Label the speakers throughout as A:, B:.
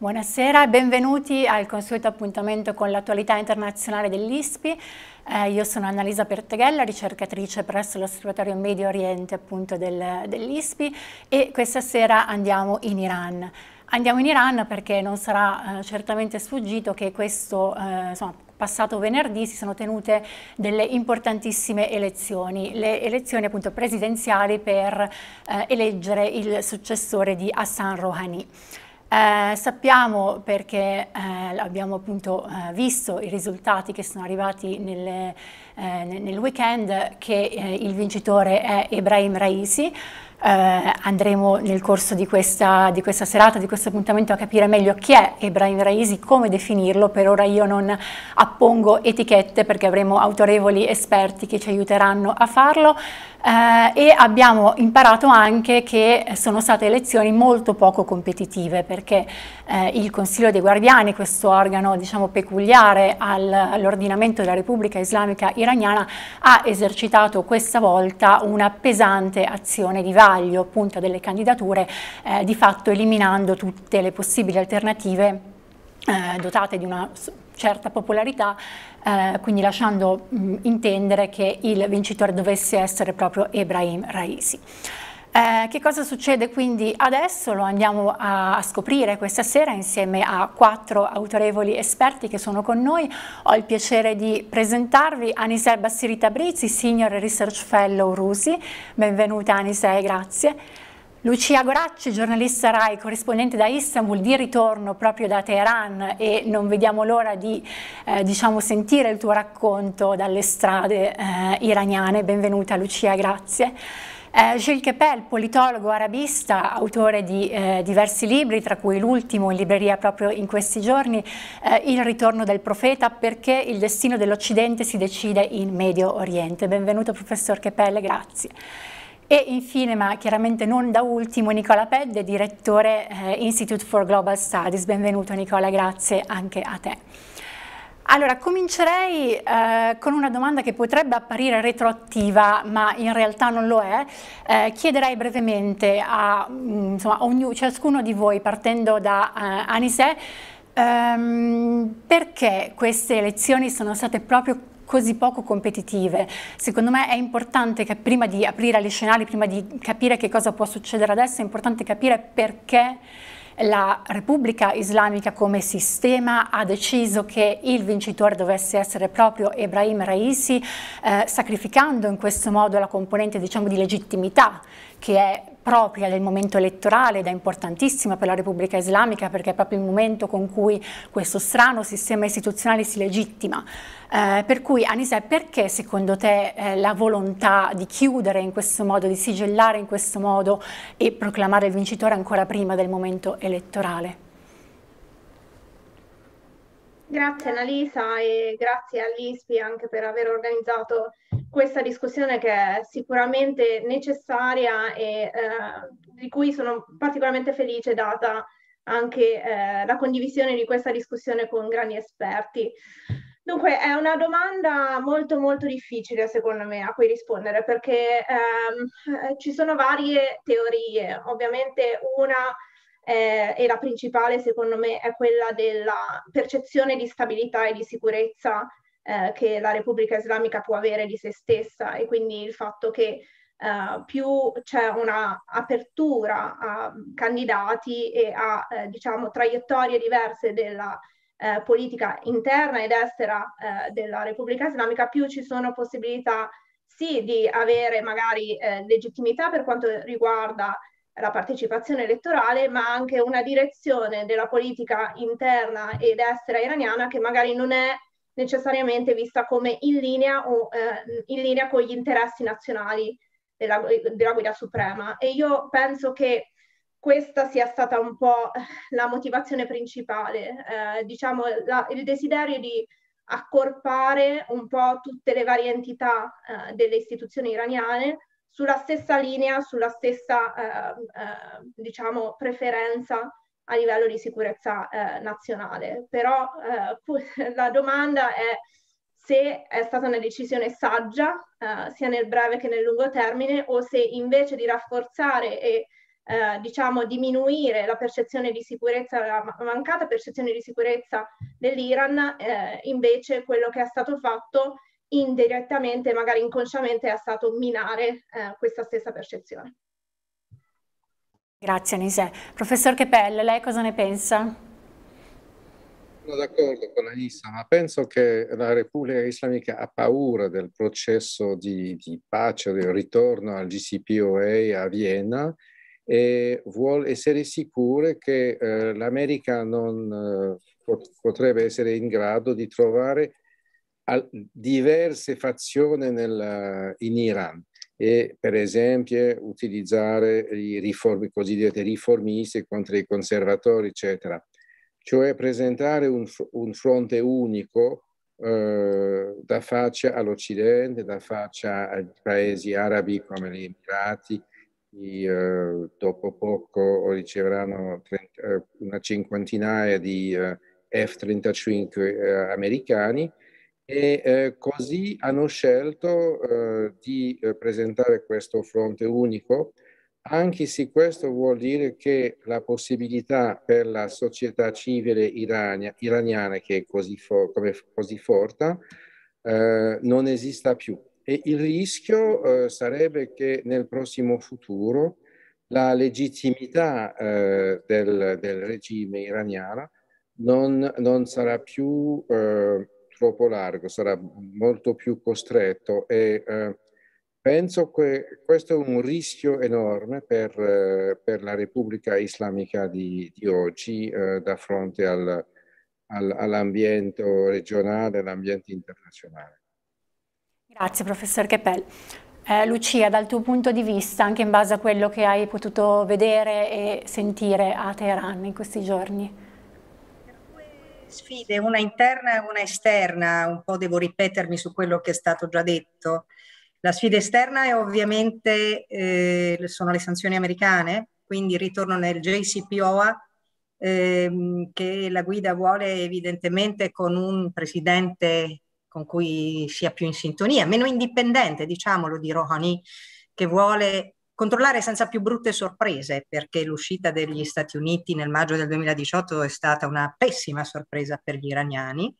A: Buonasera e benvenuti al consueto appuntamento con l'attualità internazionale dell'ISPI. Eh, io sono Annalisa Perteghella, ricercatrice presso l'Osservatorio Medio Oriente appunto del, dell'ISPI e questa sera andiamo in Iran. Andiamo in Iran perché non sarà eh, certamente sfuggito che questo eh, insomma, passato venerdì si sono tenute delle importantissime elezioni, le elezioni appunto presidenziali per eh, eleggere il successore di Hassan Rouhani. Eh, sappiamo perché eh, abbiamo appunto eh, visto i risultati che sono arrivati nel, eh, nel weekend che eh, il vincitore è Ebrahim Raisi. Eh, andremo nel corso di questa, di questa, serata, di questo appuntamento a capire meglio chi è Ebrahim Raisi, come definirlo. Per ora io non appongo etichette perché avremo autorevoli esperti che ci aiuteranno a farlo eh, e abbiamo imparato anche che sono state elezioni molto poco competitive perché eh, il Consiglio dei Guardiani, questo organo diciamo, peculiare al, all'ordinamento della Repubblica Islamica iraniana, ha esercitato questa volta una pesante azione di vaglio appunto delle candidature, eh, di fatto eliminando tutte le possibili alternative eh, dotate di una certa popolarità eh, quindi lasciando mh, intendere che il vincitore dovesse essere proprio Ebrahim Raisi. Eh, che cosa succede quindi adesso? Lo andiamo a, a scoprire questa sera insieme a quattro autorevoli esperti che sono con noi. Ho il piacere di presentarvi Anisei Bassiri Tabrizi, Senior Research Fellow RUSI. Benvenuta Anisei, grazie. Lucia Goracci, giornalista RAI, corrispondente da Istanbul, di ritorno proprio da Teheran e non vediamo l'ora di eh, diciamo, sentire il tuo racconto dalle strade eh, iraniane. Benvenuta Lucia, grazie. Eh, Gilles Kepel, politologo arabista, autore di eh, diversi libri, tra cui l'ultimo in libreria proprio in questi giorni, eh, Il ritorno del profeta, perché il destino dell'Occidente si decide in Medio Oriente. Benvenuto professor Kepel, grazie. E infine, ma chiaramente non da ultimo, Nicola Pedde, direttore eh, Institute for Global Studies. Benvenuto Nicola, grazie anche a te. Allora, comincerei eh, con una domanda che potrebbe apparire retroattiva, ma in realtà non lo è. Eh, chiederei brevemente a, mm, insomma, ognuno, ciascuno di voi, partendo da eh, Anisè, ehm, perché queste elezioni sono state proprio così poco competitive. Secondo me è importante che prima di aprire gli scenari, prima di capire che cosa può succedere adesso, è importante capire perché la Repubblica Islamica come sistema ha deciso che il vincitore dovesse essere proprio Ebrahim Raisi, eh, sacrificando in questo modo la componente diciamo, di legittimità che è propria del momento elettorale ed è importantissima per la Repubblica Islamica perché è proprio il momento con cui questo strano sistema istituzionale si legittima. Eh, per cui Anise, perché secondo te eh, la volontà di chiudere in questo modo, di sigillare in questo modo e proclamare il vincitore ancora prima del momento elettorale?
B: Grazie Annalisa e grazie all'ISPI anche per aver organizzato questa discussione che è sicuramente necessaria e eh, di cui sono particolarmente felice data anche eh, la condivisione di questa discussione con grandi esperti. Dunque è una domanda molto molto difficile secondo me a cui rispondere perché ehm, ci sono varie teorie, ovviamente una eh, e la principale secondo me è quella della percezione di stabilità e di sicurezza eh, che la Repubblica Islamica può avere di se stessa e quindi il fatto che eh, più c'è un'apertura a candidati e a eh, diciamo, traiettorie diverse della eh, politica interna ed estera eh, della Repubblica Islamica, più ci sono possibilità sì di avere magari legittimità per quanto riguarda la partecipazione elettorale, ma anche una direzione della politica interna ed estera iraniana che magari non è necessariamente vista come in linea o eh, in linea con gli interessi nazionali della, della guida suprema. E io penso che questa sia stata un po' la motivazione principale, eh, diciamo la, il desiderio di accorpare un po' tutte le varie entità eh, delle istituzioni iraniane sulla stessa linea, sulla stessa eh, eh, diciamo, preferenza a livello di sicurezza eh, nazionale. Però eh, la domanda è se è stata una decisione saggia, eh, sia nel breve che nel lungo termine, o se invece di rafforzare e eh, diciamo diminuire la percezione di sicurezza, la mancata percezione di sicurezza dell'Iran, invece quello che è stato fatto è indirettamente, magari inconsciamente, è stato minare eh, questa stessa percezione.
A: Grazie Anise. Professor Chepelle, lei cosa ne pensa?
C: Sono d'accordo con Anissa, ma penso che la Repubblica Islamica ha paura del processo di, di pace, del ritorno al GCPOA a Vienna e vuole essere sicure che eh, l'America non eh, potrebbe essere in grado di trovare al, diverse fazioni nel, eh, in Iran e per esempio utilizzare i riformi, cosiddetti riformisti contro i conservatori, eccetera. Cioè presentare un, un fronte unico eh, da faccia all'Occidente, da faccia ai paesi arabi come gli Emirati, i, eh, dopo poco riceveranno 30, eh, una cinquantinaia di eh, F-35 eh, americani, e eh, così hanno scelto eh, di eh, presentare questo fronte unico, anche se questo vuol dire che la possibilità per la società civile irania, iraniana, che è così, for- così forte, eh, non esista più. E il rischio eh, sarebbe che nel prossimo futuro la legittimità eh, del, del, regime iraniano non, non sarà più troppo largo, sarà molto più costretto e eh, penso che questo è un rischio enorme per, eh, per la Repubblica Islamica di, di oggi eh, da fronte al, al, all'ambiente regionale, all'ambiente internazionale.
A: Grazie professor Keppel. Eh, Lucia, dal tuo punto di vista, anche in base a quello che hai potuto vedere e sentire a Teheran in questi giorni
D: sfide, una interna e una esterna, un po' devo ripetermi su quello che è stato già detto. La sfida esterna è ovviamente eh, sono le sanzioni americane, quindi ritorno nel JCPOA ehm, che la guida vuole evidentemente con un presidente con cui sia più in sintonia, meno indipendente, diciamolo, di Rouhani, che vuole controllare senza più brutte sorprese, perché l'uscita degli Stati Uniti nel maggio del 2018 è stata una pessima sorpresa per gli iraniani.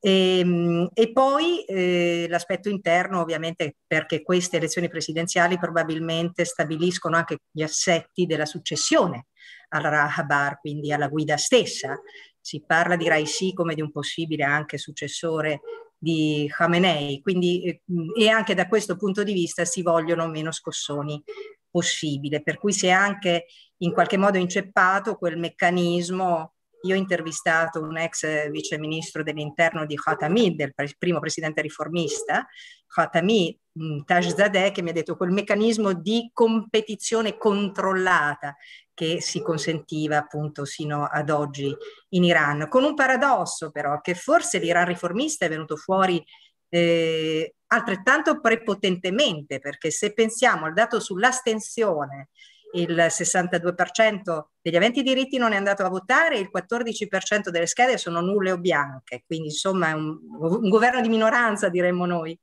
D: E, ehm, e poi eh, l'aspetto interno, ovviamente, perché queste elezioni presidenziali probabilmente stabiliscono anche gli assetti della successione al Rahabar, quindi alla guida stessa. Si parla di Raisi come di un possibile anche successore di Khamenei, quindi, eh, e anche da questo punto di vista si vogliono meno scossoni possibile, per cui si è anche in qualche modo inceppato quel meccanismo io ho intervistato un ex vice ministro dell'interno di Khatami, del primo presidente riformista, Khatami mm, Tajzadeh, che mi ha detto quel meccanismo di competizione controllata che si consentiva appunto sino ad oggi in Iran, con un paradosso però che forse l'Iran riformista è venuto fuori eh, altrettanto prepotentemente, perché se pensiamo al dato sull'astensione il 62% degli aventi diritti non è andato a votare, il 14% delle schede sono nulle o bianche, quindi insomma è un, un governo di minoranza diremmo noi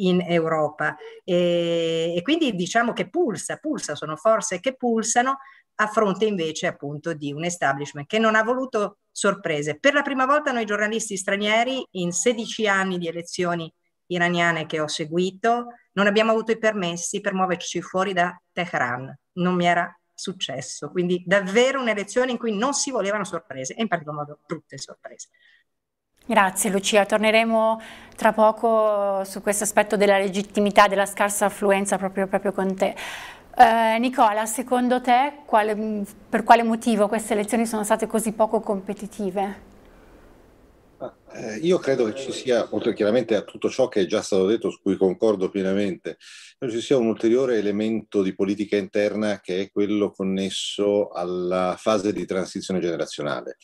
D: in Europa e, e quindi diciamo che pulsa, pulsa, sono forze che pulsano a fronte invece appunto di un establishment che non ha voluto sorprese. Per la prima volta noi giornalisti stranieri in 16 anni di elezioni iraniane che ho seguito non abbiamo avuto i permessi per muoverci fuori da Teheran, non mi era successo, quindi davvero un'elezione in cui non si volevano sorprese e in particolar modo brutte sorprese.
A: Grazie Lucia, torneremo tra poco su questo aspetto della legittimità, della scarsa affluenza proprio, proprio con te. Eh, Nicola, secondo te quale, per quale motivo queste elezioni sono state così poco competitive?
E: Eh, io credo che ci sia, oltre chiaramente a tutto ciò che è già stato detto, su cui concordo pienamente, ci sia un ulteriore elemento di politica interna che è quello connesso alla fase di transizione generazionale.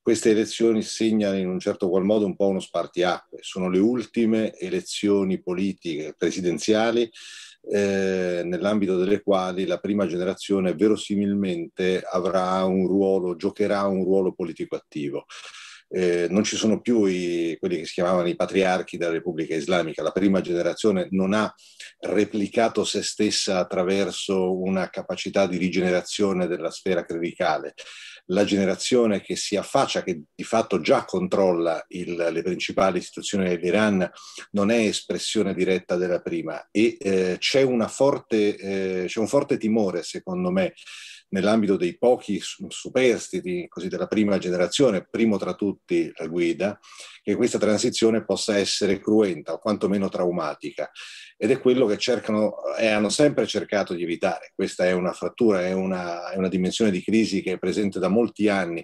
E: Queste elezioni segnano in un certo qual modo un po' uno spartiacque, sono le ultime elezioni politiche presidenziali eh, nell'ambito delle quali la prima generazione verosimilmente avrà un ruolo, giocherà un ruolo politico attivo eh, non ci sono più i, quelli che si chiamavano i patriarchi della Repubblica Islamica, la prima generazione non ha replicato se stessa attraverso una capacità di rigenerazione della sfera clericale. La generazione che si affaccia, che di fatto già controlla il, le principali istituzioni dell'Iran, non è espressione diretta della prima e eh, c'è, forte, eh, c'è un forte timore, secondo me, nell'ambito dei pochi superstiti così, della prima generazione, primo tra tutti la guida, che questa transizione possa essere cruenta o quantomeno traumatica. Ed è quello che cercano e eh, hanno sempre cercato di evitare. Questa è una frattura, è una, è una dimensione di crisi che è presente da molti anni,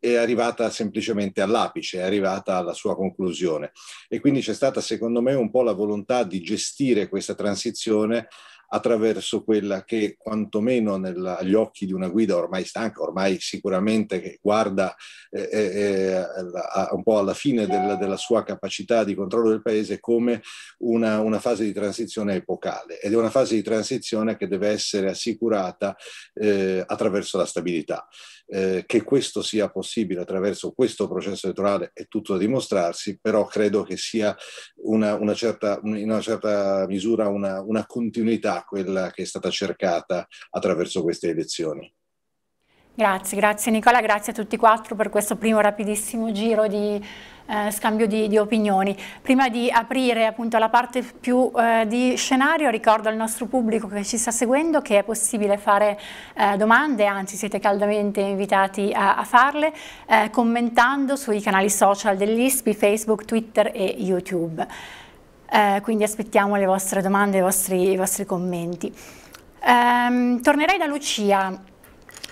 E: è arrivata semplicemente all'apice, è arrivata alla sua conclusione. E quindi c'è stata, secondo me, un po' la volontà di gestire questa transizione attraverso quella che quantomeno nella, agli occhi di una guida ormai stanca, ormai sicuramente che guarda eh, eh, eh la, un po' alla fine della, della, sua capacità di controllo del paese come una, una, fase di transizione epocale ed è una fase di transizione che deve essere assicurata eh, attraverso la stabilità eh, che questo sia possibile attraverso questo processo elettorale è tutto da dimostrarsi, però credo che sia una, una certa, in una certa misura una, una continuità quella che è stata cercata attraverso queste elezioni.
A: Grazie, grazie Nicola, grazie a tutti quattro per questo primo rapidissimo giro di eh, scambio di, di, opinioni. Prima di aprire appunto la parte più eh, di scenario ricordo al nostro pubblico che ci sta seguendo che è possibile fare eh, domande, anzi siete caldamente invitati a, a farle eh, commentando sui canali social dell'ISPI, Facebook, Twitter e YouTube. Eh, quindi aspettiamo le vostre domande, i vostri, i vostri commenti. Ehm, tornerei da Lucia.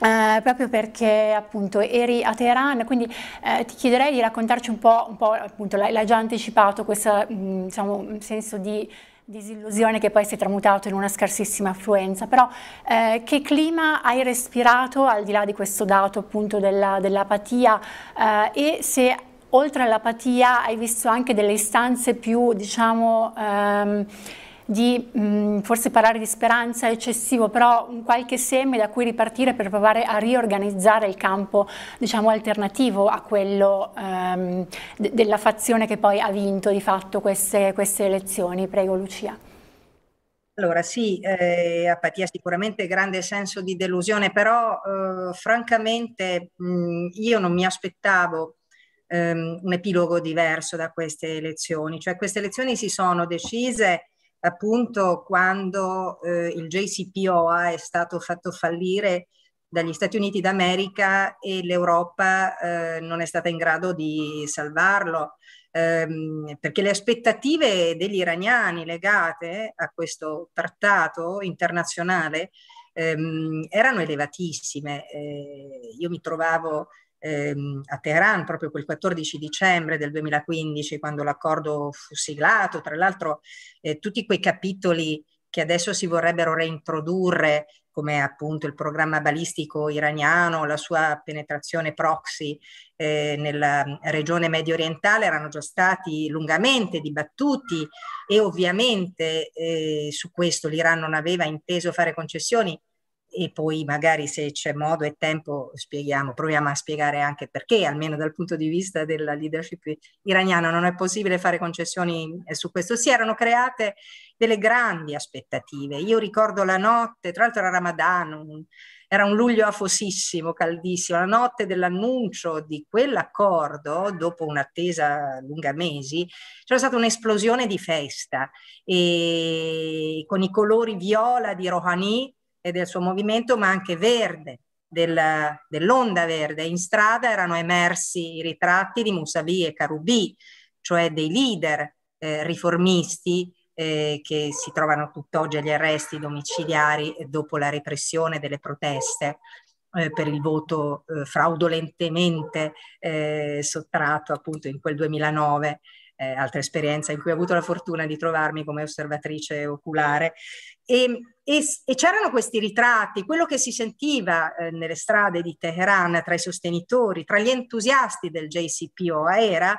A: Eh, proprio perché appunto eri a Teheran, quindi eh, ti chiederei di raccontarci un po', un po' appunto l'hai già anticipato questo mm, diciamo, senso di disillusione che poi si è tramutato in una scarsissima affluenza, però eh, che clima hai respirato al di là di questo dato appunto della, dell'apatia eh, e se oltre all'apatia hai visto anche delle istanze più diciamo ehm, di mh, mm, forse parlare di speranza eccessivo, però un qualche seme da cui ripartire per provare a riorganizzare il campo diciamo, alternativo a quello ehm, de della fazione che poi ha vinto di fatto queste, queste elezioni. Prego Lucia.
D: Allora sì, eh, apatia sicuramente grande senso di delusione, però eh, francamente mh, mm, io non mi aspettavo ehm, un epilogo diverso da queste elezioni, cioè queste elezioni si sono decise appunto quando eh, il JCPOA è stato fatto fallire dagli Stati Uniti d'America e l'Europa eh, non è stata in grado di salvarlo, ehm, perché le aspettative degli iraniani legate a questo trattato internazionale ehm, erano elevatissime. Eh, io mi trovavo ehm, a Teheran proprio quel 14 dicembre del 2015 quando l'accordo fu siglato, tra l'altro eh, tutti quei capitoli che adesso si vorrebbero reintrodurre come appunto il programma balistico iraniano, la sua penetrazione proxy eh, nella mm, regione medio orientale erano già stati lungamente dibattuti e ovviamente eh, su questo l'Iran non aveva inteso fare concessioni e poi magari se c'è modo e tempo spieghiamo, proviamo a spiegare anche perché, almeno dal punto di vista della leadership iraniana, non è possibile fare concessioni eh, su questo. Si erano create delle grandi aspettative. Io ricordo la notte, tra l'altro era Ramadan, era un luglio afosissimo, caldissimo, la notte dell'annuncio di quell'accordo, dopo un'attesa lunga mesi, c'era stata un'esplosione di festa e con i colori viola di Rohani, e del suo movimento, ma anche verde, del, dell'onda verde. In strada erano emersi i ritratti di Mousavi e Karoubi, cioè dei leader eh, riformisti eh, che si trovano tutt'oggi agli arresti domiciliari dopo la repressione delle proteste eh, per il voto eh, fraudolentemente eh, sottratto appunto in quel 2009 eh, altra esperienza in cui ho avuto la fortuna di trovarmi come osservatrice oculare. E e, e c'erano questi ritratti, quello che si sentiva eh, nelle strade di Teheran tra i sostenitori, tra gli entusiasti del JCPOA era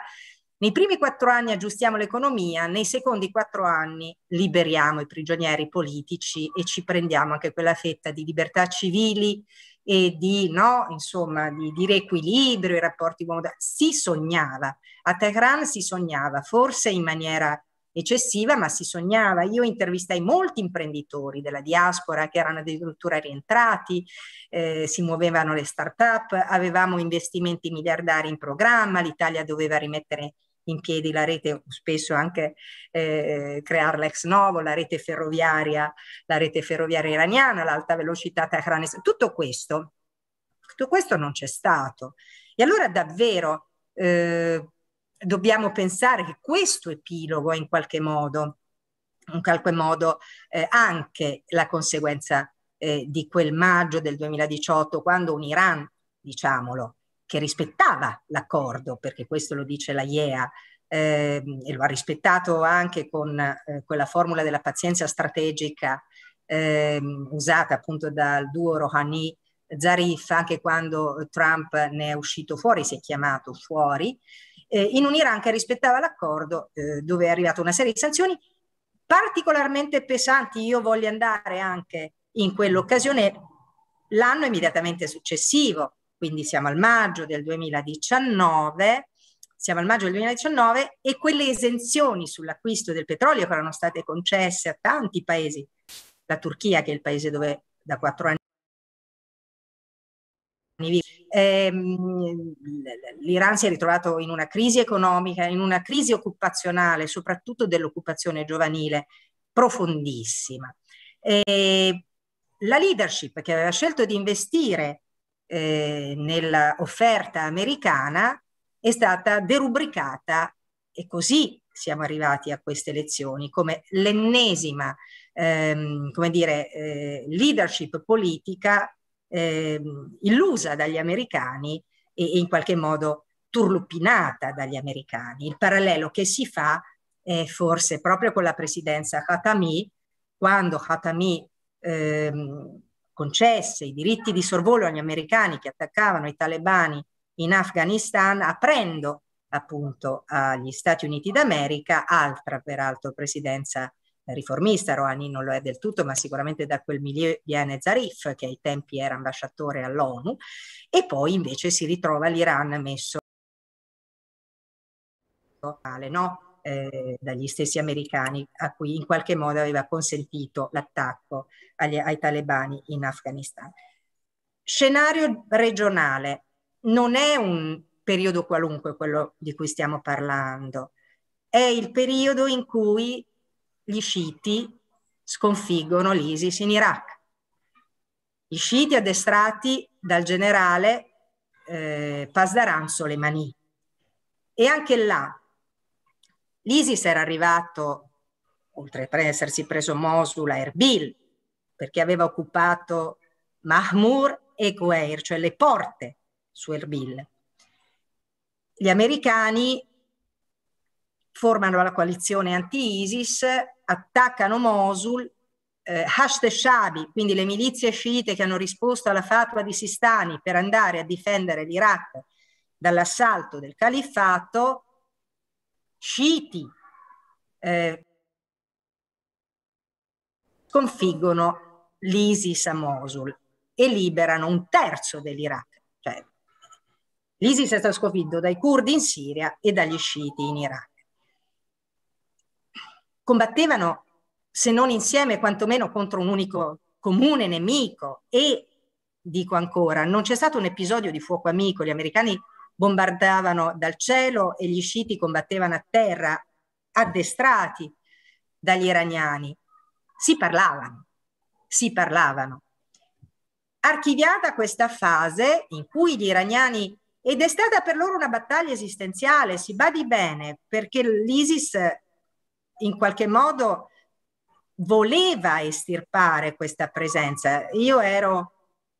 D: nei primi quattro anni aggiustiamo l'economia, nei secondi quattro anni liberiamo i prigionieri politici e ci prendiamo anche quella fetta di libertà civili e di, no, insomma, di, di riequilibrio, i rapporti uomo-donna. Si sognava, a Teheran si sognava, forse in maniera eccessiva, ma si sognava. Io intervistai molti imprenditori della diaspora che erano addirittura rientrati, eh, si muovevano le start-up, avevamo investimenti miliardari in programma, l'Italia doveva rimettere in piedi la rete, spesso anche eh, crearla ex novo, la rete ferroviaria, la rete ferroviaria iraniana, l'alta velocità Tehran, tutto questo, tutto questo non c'è stato. E allora davvero eh, dobbiamo pensare che questo epilogo è in qualche modo, in qualche modo eh, anche la conseguenza eh, di quel maggio del 2018 quando un Iran, diciamolo, che rispettava l'accordo, perché questo lo dice la IEA, eh, e lo ha rispettato anche con eh, quella formula della pazienza strategica eh, usata appunto dal duo Rouhani Zarif, anche quando Trump ne è uscito fuori, si è chiamato fuori, eh, in un Iran che rispettava l'accordo eh, dove è arrivata una serie di sanzioni particolarmente pesanti. Io voglio andare anche in quell'occasione l'anno immediatamente successivo, quindi siamo al maggio del 2019, siamo al maggio del 2019 e quelle esenzioni sull'acquisto del petrolio che erano state concesse a tanti paesi, la Turchia che è il paese dove da quattro anni Ehm, l'Iran si è ritrovato in una crisi economica, in una crisi occupazionale, soprattutto dell'occupazione giovanile, profondissima. E ehm, la leadership che aveva scelto di investire eh, nell'offerta americana è stata derubricata e così siamo arrivati a queste elezioni come l'ennesima ehm, come dire, eh, leadership politica eh, illusa dagli americani e, e in qualche modo turlupinata dagli americani. Il parallelo che si fa è forse proprio con la presidenza Khatami, quando Khatami ehm, concesse i diritti di sorvolo agli americani che attaccavano i talebani in Afghanistan, aprendo appunto agli Stati Uniti d'America, altra peraltro presidenza riformista, Rouhani non lo è del tutto, ma sicuramente da quel milieu viene Zarif, che ai tempi era ambasciatore all'ONU, e poi invece si ritrova l'Iran messo no? Eh, dagli stessi americani a cui in qualche modo aveva consentito l'attacco ai talebani in Afghanistan. Scenario regionale non è un periodo qualunque quello di cui stiamo parlando, è il periodo in cui gli sciiti sconfiggono l'ISIS in Iraq. Gli sciiti addestrati dal generale eh, Pasdaran Soleimani. E anche là l'ISIS era arrivato, oltre a essersi preso Mosul, a Erbil, perché aveva occupato Mahmur e Kuwait, cioè le porte su Erbil. Gli americani formano la coalizione anti-ISIS attaccano Mosul, eh, Hashd Shabi, quindi le milizie sciite che hanno risposto alla fatua di Sistani per andare a difendere l'Iraq dall'assalto del califfato, sciiti eh, sconfiggono l'ISIS a Mosul e liberano un terzo dell'Iraq. Cioè, L'ISIS è stato sconfitto dai curdi in Siria e dagli sciiti in Iraq combattevano se non insieme, quantomeno contro un unico comune nemico. E dico ancora, non c'è stato un episodio di fuoco amico, gli americani bombardavano dal cielo e gli sciiti combattevano a terra, addestrati dagli iraniani. Si parlavano, si parlavano. Archiviata questa fase in cui gli iraniani ed è stata per loro una battaglia esistenziale, si badi bene, perché l'ISIS in qualche modo voleva estirpare questa presenza. Io ero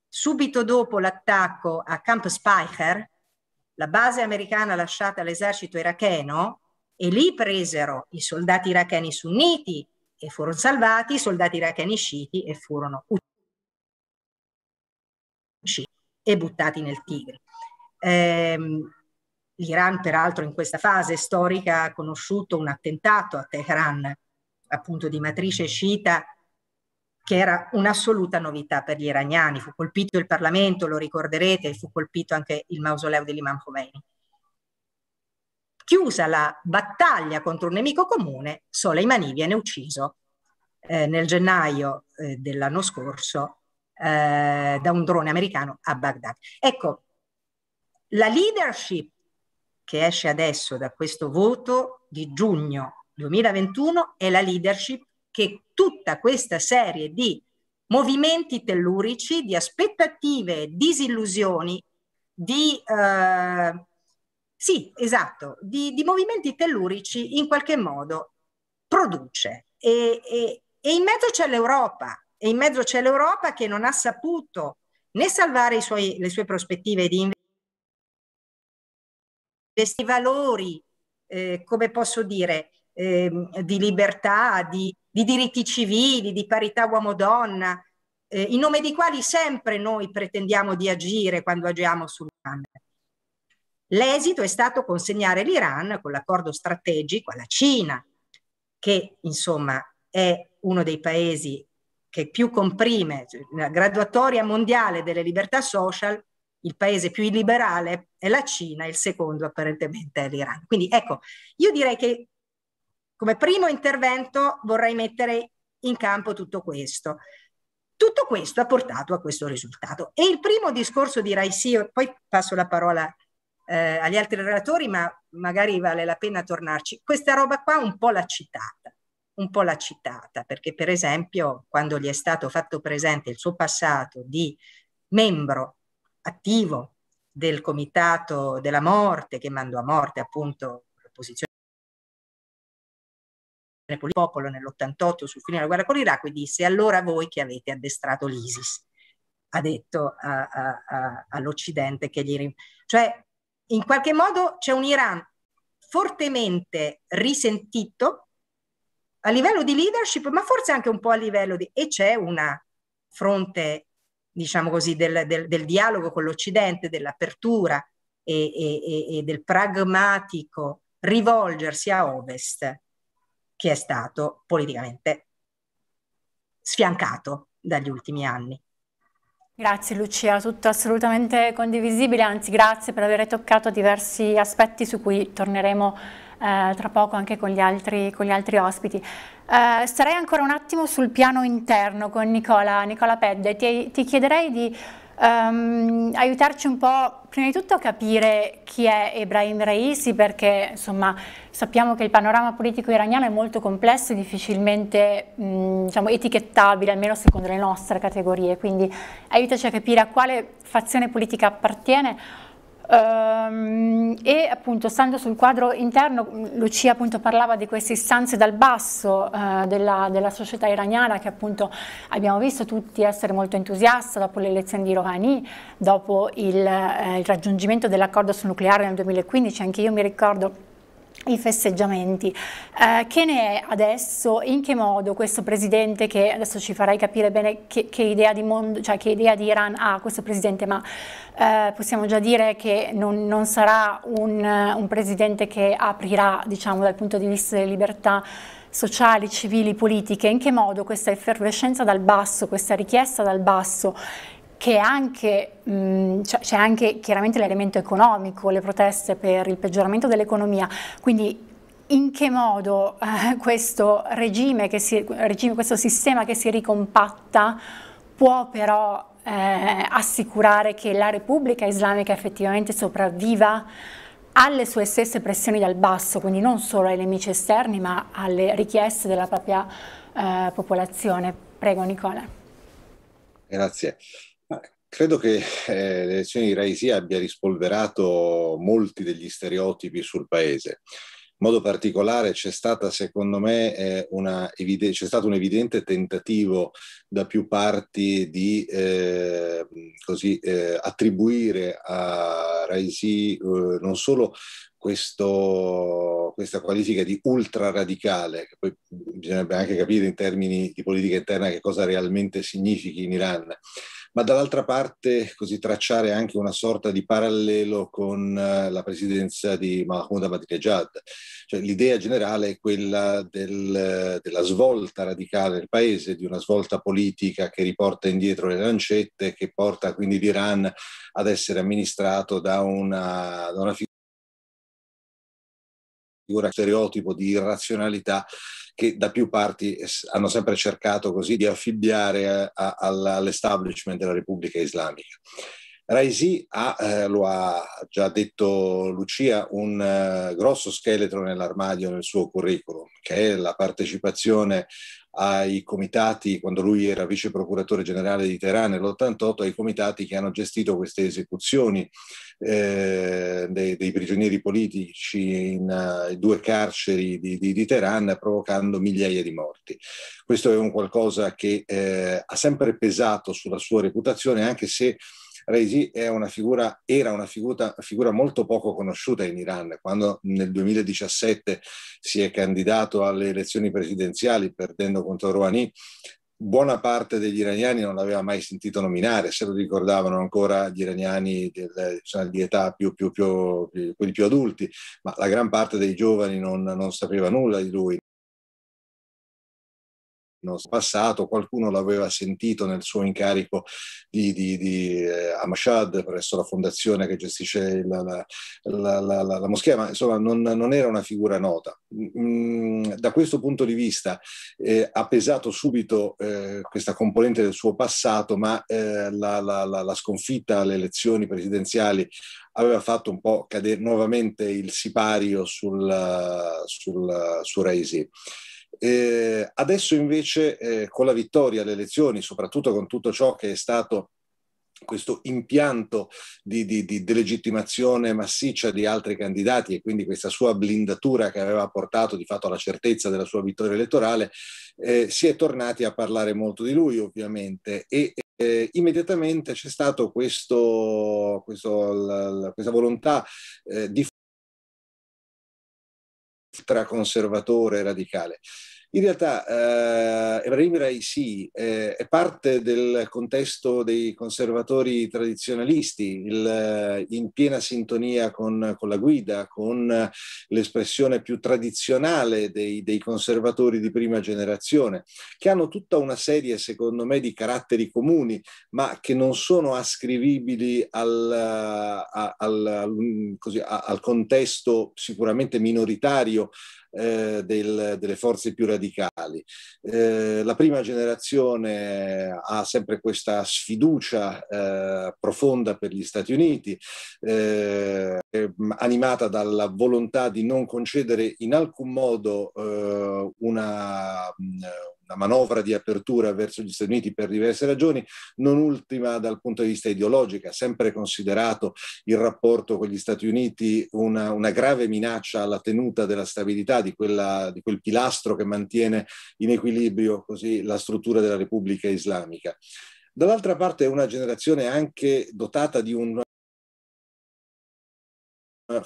D: subito dopo l'attacco a Camp Speicher, la base americana lasciata all'esercito iracheno, e lì presero i soldati iracheni sunniti e furono salvati, i soldati iracheni sciiti e furono uccisi e buttati nel Tigre. Ehm, L'Iran, peraltro, in questa fase storica ha conosciuto un attentato a Teheran, appunto di matrice sciita, che era un'assoluta novità per gli iraniani. Fu colpito il Parlamento, lo ricorderete, fu colpito anche il mausoleo dell'Imam Khomeini. Chiusa la battaglia contro un nemico comune, Soleimani viene ucciso eh, nel gennaio eh, dell'anno scorso eh, da un drone americano a Baghdad. Ecco, la leadership che esce adesso da questo voto di giugno 2021 è la leadership che tutta questa serie di movimenti tellurici, di aspettative, disillusioni, di... Eh, sì, esatto, di, di, movimenti tellurici in qualche modo produce. E, e, e in mezzo c'è l'Europa, e in mezzo c'è l'Europa che non ha saputo né salvare suoi, le sue prospettive di investimento, questi valori, eh, come posso dire, eh, di libertà, di, di, diritti civili, di parità uomo-donna, eh, in nome di quali sempre noi pretendiamo di agire quando agiamo sull'Iran. L'esito è stato consegnare l'Iran con l'accordo strategico alla Cina, che insomma è uno dei paesi che più comprime, cioè, la graduatoria mondiale delle libertà social il paese più illiberale è la Cina, il secondo apparentemente è l'Iran. Quindi ecco, io direi che come primo intervento vorrei mettere in campo tutto questo. Tutto questo ha portato a questo risultato. E il primo discorso direi sì, poi passo la parola eh, agli altri relatori, ma magari vale la pena tornarci. Questa roba qua un po' l'ha citata, un po' l'ha citata, perché per esempio quando gli è stato fatto presente il suo passato di membro attivo del comitato della morte che mandò a morte appunto l'opposizione del popolo nell'88 sul fine della guerra con l'Iraq e disse allora voi che avete addestrato l'ISIS ha detto all'Occidente che gli... Cioè, in qualche modo c'è un Iran fortemente risentito a livello di leadership, ma forse anche un po' a livello di... e c'è una fronte diciamo così, del, del, del dialogo con l'Occidente, dell'apertura e, e, e, del pragmatico rivolgersi a Ovest, che è stato politicamente sfiancato dagli ultimi anni.
A: Grazie Lucia, tutto assolutamente condivisibile, anzi grazie per aver toccato diversi aspetti su cui torneremo eh, tra poco anche con gli altri, con gli altri ospiti. Eh, starei ancora un attimo sul piano interno con Nicola, Nicola Pedde, ti, ti chiederei di um, aiutarci un po' prima di tutto a capire chi è Ebrahim Raisi perché insomma sappiamo che il panorama politico iraniano è molto complesso e difficilmente mh, diciamo, etichettabile almeno secondo le nostre categorie, quindi aiutaci a capire a quale fazione politica appartiene Um, e appunto stando sul quadro interno, Lucia appunto parlava di queste istanze dal basso uh, della, della, società iraniana che appunto abbiamo visto tutti essere molto entusiasta dopo le elezioni di Rouhani, dopo il, eh, il raggiungimento dell'accordo sul nucleare nel 2015, anche io mi ricordo i festeggiamenti. Eh, che ne è adesso? In che modo questo presidente, che adesso ci farai capire bene che, che, idea, di mondo, cioè che idea di Iran ha questo presidente, ma eh, possiamo già dire che non, non sarà un, un, presidente che aprirà, diciamo, dal punto di vista delle libertà sociali, civili, politiche, in che modo questa effervescenza dal basso, questa richiesta dal basso che anche, mm, cioè, c'è anche chiaramente l'elemento economico, le proteste per il peggioramento dell'economia, quindi in che modo eh, questo regime, si, regime, questo sistema che si ricompatta può però eh, assicurare che la Repubblica Islamica effettivamente sopravviva alle sue stesse pressioni dal basso, quindi non solo ai nemici esterni ma alle richieste della propria eh, popolazione. Prego Nicola.
E: Grazie. Credo che eh, l'elezione di Raisi abbia rispolverato molti degli stereotipi sul paese. In modo particolare c'è stata, secondo me, eh, evide- c'è stato un evidente tentativo da più parti di eh, così, eh, attribuire a Raisi eh, non solo questo, questa qualifica di ultraradicale, che poi bisognerebbe anche capire in termini di politica interna che cosa realmente significhi in Iran, ma dall'altra parte così tracciare anche una sorta di parallelo con eh, la presidenza di Mahmoud Ahmadinejad. Cioè, l'idea generale è quella del, eh, della svolta radicale del paese, di una svolta politica che riporta indietro le lancette, che porta quindi l'Iran ad essere amministrato da una, da una figura stereotipo di irrazionalità che da più parti hanno sempre cercato così di affibbiare eh, all'establishment della Repubblica Islamica. Raisi ha, eh, lo ha già detto Lucia, un eh, grosso scheletro nell'armadio nel suo curriculum, che è la partecipazione ai comitati, quando lui era vice procuratore generale di Teheran nell'88, ai comitati che hanno gestito queste esecuzioni eh, dei, dei, prigionieri politici in uh, due carceri di, di, di, Teheran, provocando migliaia di morti. Questo è un qualcosa che eh, ha sempre pesato sulla sua reputazione, anche se Reisi una figura, era una figura, figura, molto poco conosciuta in Iran. Quando nel 2017 si è candidato alle elezioni presidenziali perdendo contro Rouhani, buona parte degli iraniani non l'aveva mai sentito nominare, se lo ricordavano ancora gli iraniani del, cioè, di età più, più, più, più, adulti, ma la gran parte dei giovani non, non sapeva nulla di lui nostro passato, qualcuno l'aveva sentito nel suo incarico di, di, di eh, Amashad presso la fondazione che gestisce la, la, la, la moschea, ma insomma non, non, era una figura nota. Mm, da questo punto di vista eh, ha pesato subito eh, questa componente del suo passato, ma eh, la sconfitta alle elezioni presidenziali aveva fatto un po' cadere nuovamente il sipario sul, sul, su Raisi. Eh, adesso invece eh, con la vittoria alle elezioni, soprattutto con tutto ciò che è stato questo impianto di, di, di, delegittimazione massiccia di altri candidati e quindi questa sua blindatura che aveva portato di fatto alla certezza della sua vittoria elettorale, eh, si è tornati a parlare molto di lui ovviamente e eh, immediatamente c'è stata questa volontà eh, di ultraconservatore radicale. In realtà eh, Ebrahim Raisi eh, è parte del contesto dei conservatori tradizionalisti, il, eh, in piena sintonia con, con, la guida, con l'espressione più tradizionale dei, dei, conservatori di prima generazione, che hanno tutta una serie, secondo me, di caratteri comuni, ma che non sono ascrivibili al, al, al, così, al contesto sicuramente minoritario eh, del, delle forze più radicali. Eh, la prima generazione ha sempre questa sfiducia eh, profonda per gli Stati Uniti, eh, ehm, animata dalla volontà di non concedere in alcun modo eh, una, una manovra di apertura verso gli Stati Uniti per diverse ragioni, non ultima dal punto di vista ideologico, ha sempre considerato il rapporto con gli Stati Uniti una, una grave minaccia alla tenuta della stabilità di, quella, di, quel pilastro che mantiene in equilibrio così, la struttura della Repubblica Islamica. Dall'altra parte è una generazione anche dotata di un la,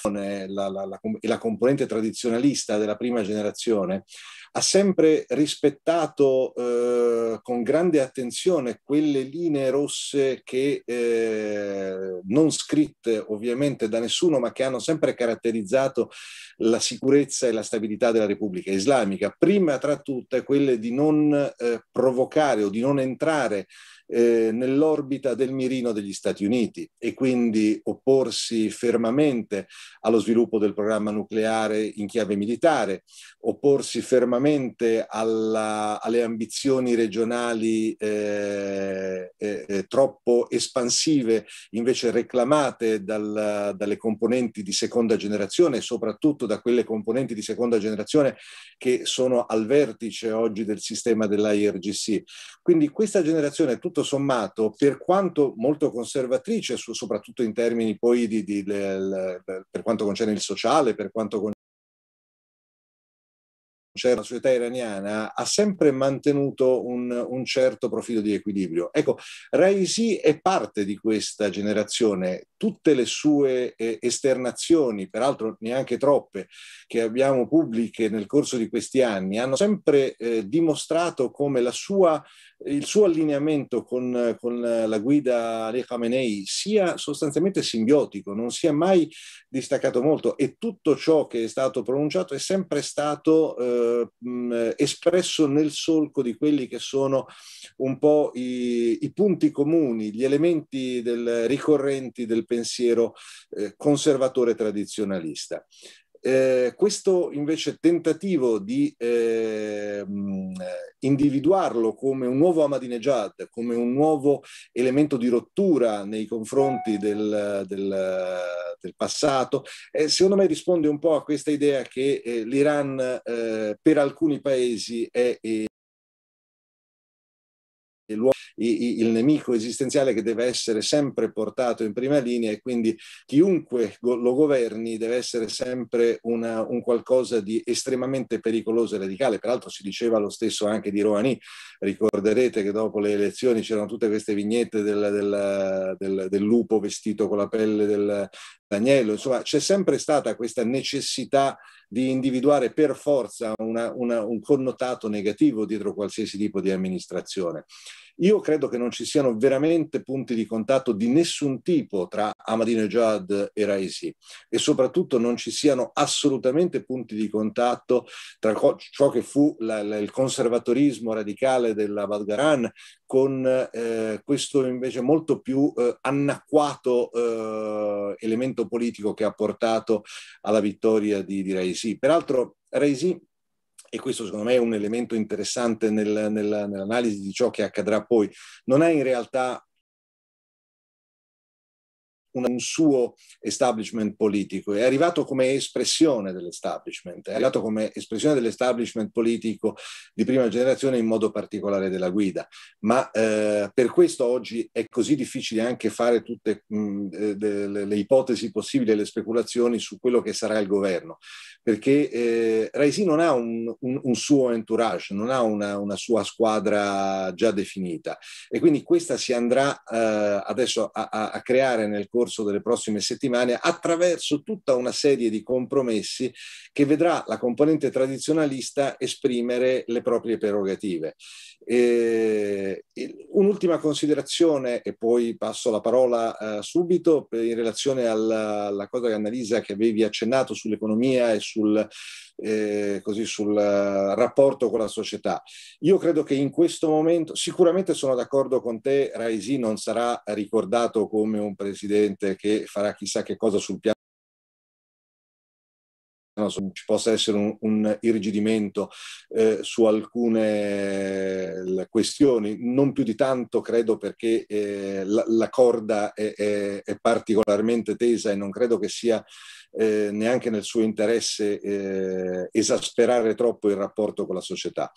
E: la, la, la componente tradizionalista della prima generazione ha sempre rispettato eh, con grande attenzione quelle linee rosse che eh, non scritte ovviamente da nessuno, ma che hanno sempre caratterizzato la sicurezza e la stabilità della Repubblica Islamica, prima tra tutte quelle di non eh, provocare o di non entrare eh, nell'orbita del mirino degli Stati Uniti e quindi opporsi fermamente allo sviluppo del programma nucleare in chiave militare, opporsi fermamente continuamente alla, alle ambizioni regionali eh, eh, eh, troppo espansive, invece reclamate dal, dalle componenti di seconda generazione, soprattutto da quelle componenti di seconda generazione che sono al vertice oggi del sistema dell'IRGC. Quindi questa generazione, tutto sommato, per quanto molto conservatrice, soprattutto in termini poi di, di, del, per quanto concerne il sociale, per quanto concerne cioè la società iraniana, ha sempre mantenuto un, un certo profilo di equilibrio. Ecco, Raisi è parte di questa generazione, tutte le sue eh, esternazioni, peraltro neanche troppe, che abbiamo pubbliche nel corso di questi anni, hanno sempre eh, dimostrato come la sua il suo allineamento con, con la guida Ali Khamenei sia sostanzialmente simbiotico, non si è mai distaccato molto e tutto ciò che è stato pronunciato è sempre stato eh, espresso nel solco di quelli che sono un po' i, i punti comuni, gli elementi del, ricorrenti del pensiero eh, conservatore tradizionalista. Eh, questo invece tentativo di eh, individuarlo come un nuovo Ahmadinejad, come un nuovo elemento di rottura nei confronti del, del, del passato, eh, secondo me risponde un po' a questa idea che eh, l'Iran eh, per alcuni paesi è eh, il nemico esistenziale che deve essere sempre portato in prima linea e quindi chiunque lo governi deve essere sempre una, un qualcosa di estremamente pericoloso e radicale. Peraltro si diceva lo stesso anche di Roani, ricorderete che dopo le elezioni c'erano tutte queste vignette del, del, del, del lupo vestito con la pelle del... D'agnello, insomma c'è sempre stata questa necessità di individuare per forza una, una, un connotato negativo dietro qualsiasi tipo di amministrazione. Io credo che non ci siano veramente punti di contatto di nessun tipo tra Ahmadinejad e Raisi e soprattutto non ci siano assolutamente punti di contatto tra ciò che fu la, la, il conservatorismo radicale della Valgaran con eh, questo invece molto più eh, anacquato eh, elemento politico che ha portato alla vittoria di, di Raisi. Peraltro Raisi e questo secondo me è un elemento interessante nel, nel, nell'analisi di ciò che accadrà poi, non è in realtà un suo establishment politico, è arrivato come espressione dell'establishment, è arrivato come espressione dell'establishment politico di prima generazione in modo particolare della guida, ma eh, per questo oggi è così difficile anche fare tutte mh, eh, le, le, ipotesi possibili e le speculazioni su quello che sarà il governo, perché eh, Raisi non ha un, un, un, suo entourage, non ha una, una, sua squadra già definita e quindi questa si andrà eh, adesso a, a, a creare nel corso corso delle prossime settimane attraverso tutta una serie di compromessi che vedrà la componente tradizionalista esprimere le proprie prerogative. Eh, un'ultima considerazione e poi passo la parola eh, subito in relazione alla, alla cosa che Annalisa che avevi accennato sull'economia e sul, eh, così, sul eh, rapporto con la società. Io credo che in questo momento, sicuramente sono d'accordo con te, Raisi non sarà ricordato come un presidente che farà chissà che cosa sul piano ci possa essere un, un irrigidimento eh, su alcune eh, questioni, non più di tanto credo perché eh, la, la, corda è, è, è, particolarmente tesa e non credo che sia eh, neanche nel suo interesse eh, esasperare troppo il rapporto con la società.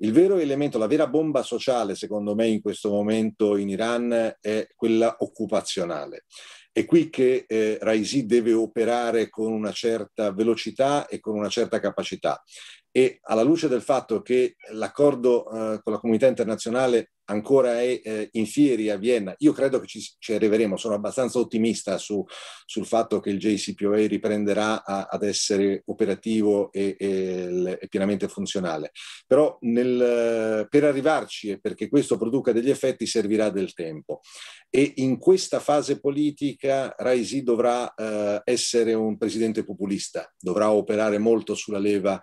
E: Il vero elemento, la vera bomba sociale secondo me in questo momento in Iran è quella occupazionale è qui che eh, Raisi deve operare con una certa velocità e con una certa capacità. E alla luce del fatto che l'accordo eh, con la comunità internazionale ancora è eh, in fieri a Vienna. Io credo che ci, ci arriveremo, sono abbastanza ottimista su, sul fatto che il JCPOA riprenderà a, ad essere operativo e, e, e, pienamente funzionale. Però nel, per arrivarci e perché questo produca degli effetti servirà del tempo. E in questa fase politica Raisi dovrà eh, essere un presidente populista, dovrà operare molto sulla leva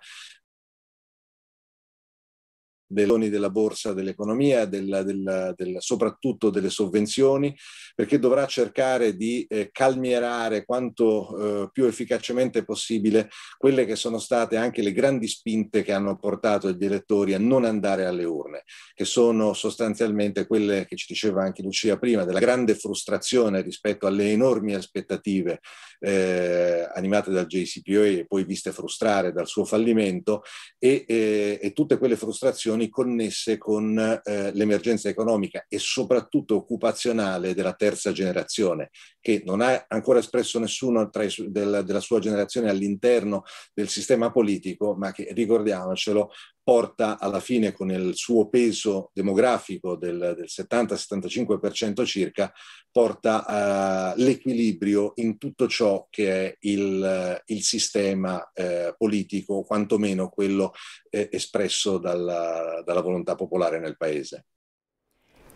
E: dei doni della borsa, dell'economia, della, della, della, soprattutto delle sovvenzioni, perché dovrà cercare di eh, calmierare quanto eh, più efficacemente possibile quelle che sono state anche le grandi spinte che hanno portato gli elettori a non andare alle urne, che sono sostanzialmente quelle che ci diceva anche Lucia prima, della grande frustrazione rispetto alle enormi aspettative eh, animate dal JCPOA e poi viste frustrare dal suo fallimento e, eh, e tutte quelle frustrazioni questioni connesse con eh, l'emergenza economica e soprattutto occupazionale della terza generazione, che non ha ancora espresso nessuno su, del, della sua generazione all'interno del sistema politico, ma che ricordiamocelo, porta alla fine con il suo peso demografico del, del 70-75% circa, porta uh, l'equilibrio in tutto ciò che è il, il sistema eh, politico, quantomeno quello eh, espresso dalla, dalla volontà popolare nel Paese.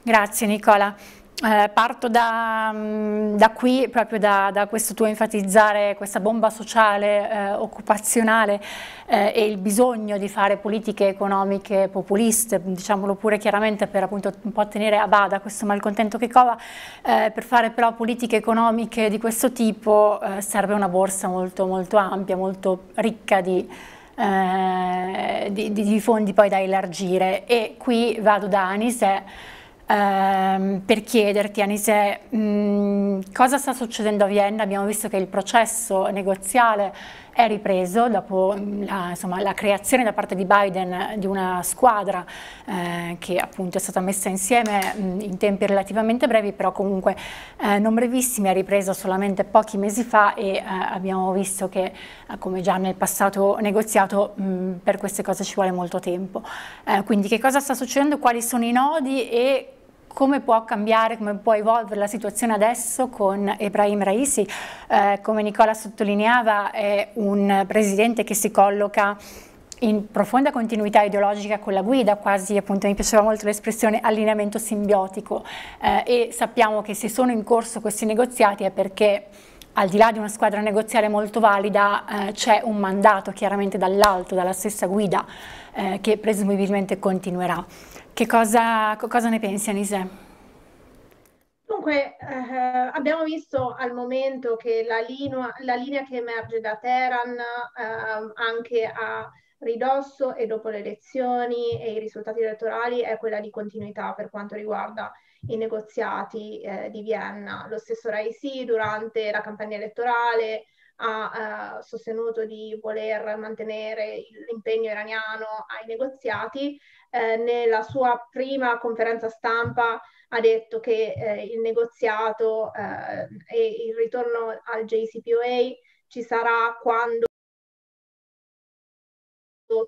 A: Grazie Nicola. Eh, parto da, mm, da, qui, proprio da, da, questo tuo enfatizzare questa bomba sociale, eh, occupazionale eh, e il bisogno di fare politiche economiche populiste, diciamolo pure chiaramente per appunto un po' tenere a bada questo malcontento che cova, eh, per fare però politiche economiche di questo tipo eh, serve una borsa molto, molto ampia, molto ricca eh, di... di, di fondi poi da elargire e qui vado da Anise ehm, per chiederti Anise mh, mm, cosa sta succedendo a Vienna, abbiamo visto che il processo negoziale è ripreso dopo mm, la, insomma, la creazione da parte di Biden di una squadra eh, che appunto è stata messa insieme mh, mm, in tempi relativamente brevi però comunque eh, non brevissimi, è ripresa solamente pochi mesi fa e eh, abbiamo visto che eh, come già nel passato negoziato mh, per queste cose ci vuole molto tempo. Eh, quindi che cosa sta succedendo, quali sono i nodi e come può cambiare, come può evolvere la situazione adesso con Ebrahim Raisi. Eh, come Nicola sottolineava, è un presidente che si colloca in profonda continuità ideologica con la guida, quasi appunto mi piaceva molto l'espressione allineamento simbiotico eh, e sappiamo che se sono in corso questi negoziati è perché al di là di una squadra negoziale molto valida eh, c'è un mandato chiaramente dall'alto, dalla stessa guida eh, che presumibilmente continuerà. Che cosa, cosa ne pensi Anise?
B: Dunque, eh, abbiamo visto al momento che la linea, la linea che emerge da Teheran eh, anche a ridosso e dopo le elezioni e i risultati elettorali è quella di continuità per quanto riguarda i negoziati eh, di Vienna. Lo stesso Raisi durante la campagna elettorale ha eh, sostenuto di voler mantenere l'impegno iraniano ai negoziati eh, nella sua prima conferenza stampa ha detto che eh, il negoziato eh, e il ritorno al JCPOA ci sarà quando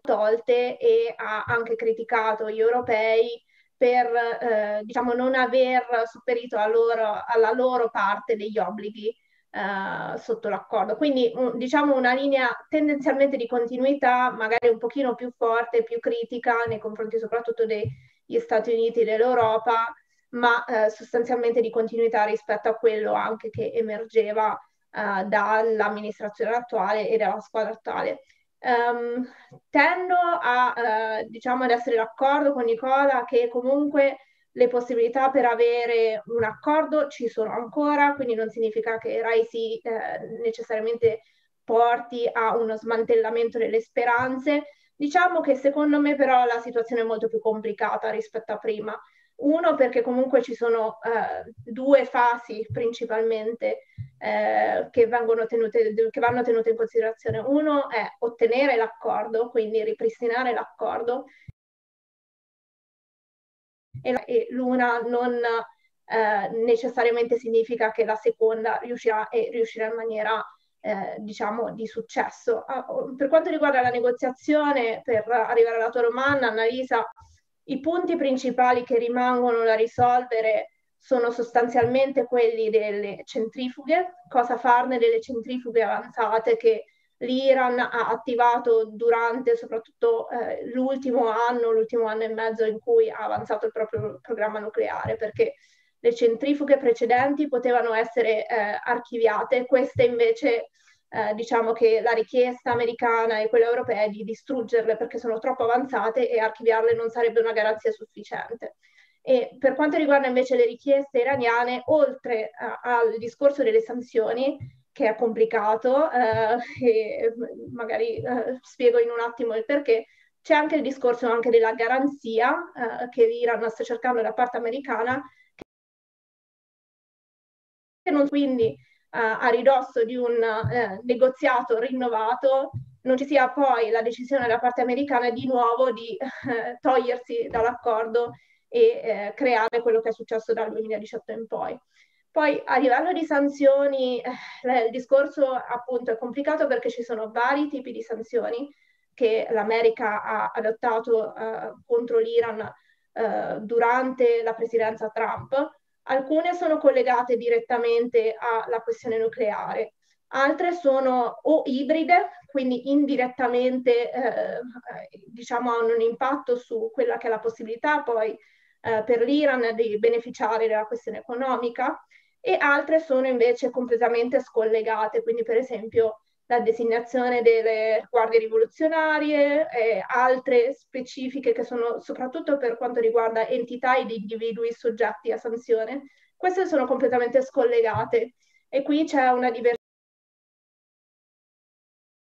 B: tolte e ha anche criticato gli europei per eh, diciamo, non aver superito loro, alla loro parte degli obblighi eh, sotto l'accordo. Quindi mm, diciamo una linea tendenzialmente di continuità, magari un pochino più forte, più critica nei confronti soprattutto degli Stati Uniti e dell'Europa, ma eh, sostanzialmente di continuità rispetto a quello anche che emergeva eh, dall'amministrazione attuale e dalla squadra attuale. Um, tendo a, eh, diciamo, ad essere d'accordo con Nicola che comunque le possibilità per avere un accordo ci sono ancora, quindi non significa che Rai si eh, necessariamente porti a uno smantellamento delle speranze. Diciamo che secondo me però la situazione è molto più complicata rispetto a prima. Uno perché comunque ci sono eh, due fasi principalmente eh, che, tenute, che vanno tenute in considerazione. Uno è ottenere l'accordo, quindi ripristinare l'accordo, e, l'una non eh, necessariamente significa che la seconda riuscirà e riuscirà in maniera eh, diciamo di successo. Ah, per quanto riguarda la negoziazione, per arrivare alla tua domanda, Annalisa, i punti principali che rimangono da risolvere sono sostanzialmente quelli delle centrifughe, cosa farne delle centrifughe avanzate che l'Iran ha attivato durante soprattutto eh, l'ultimo anno, l'ultimo anno e mezzo in cui ha avanzato il proprio programma nucleare, perché le centrifughe precedenti potevano essere eh, archiviate, queste invece eh, diciamo che la richiesta americana e quella europea è di distruggerle perché sono troppo avanzate e archiviarle non sarebbe una garanzia sufficiente. E per quanto riguarda invece le richieste iraniane, oltre a, eh, al discorso delle sanzioni, che è complicato eh, e magari eh, spiego in un attimo il perché. C'è anche il discorso anche della garanzia eh, che l'Iran sta cercando da parte americana, che non quindi eh, a ridosso di un eh, negoziato rinnovato non ci sia poi la decisione da parte americana di nuovo di eh, togliersi dall'accordo e creare quello che è successo dal 2018 in poi. Poi a livello di sanzioni eh, il discorso appunto è complicato perché ci sono vari tipi di sanzioni che l'America ha adottato eh, contro l'Iran eh, durante la presidenza Trump. Alcune sono collegate direttamente alla questione nucleare, altre sono o ibride, quindi indirettamente eh, diciamo hanno un impatto su quella che è la possibilità poi eh, per l'Iran di beneficiare della questione economica e altre sono invece completamente scollegate, quindi per esempio la designazione delle guardie rivoluzionarie, eh, altre specifiche che sono soprattutto per quanto riguarda entità ed individui soggetti a sanzione, queste sono completamente scollegate e qui c'è una diversità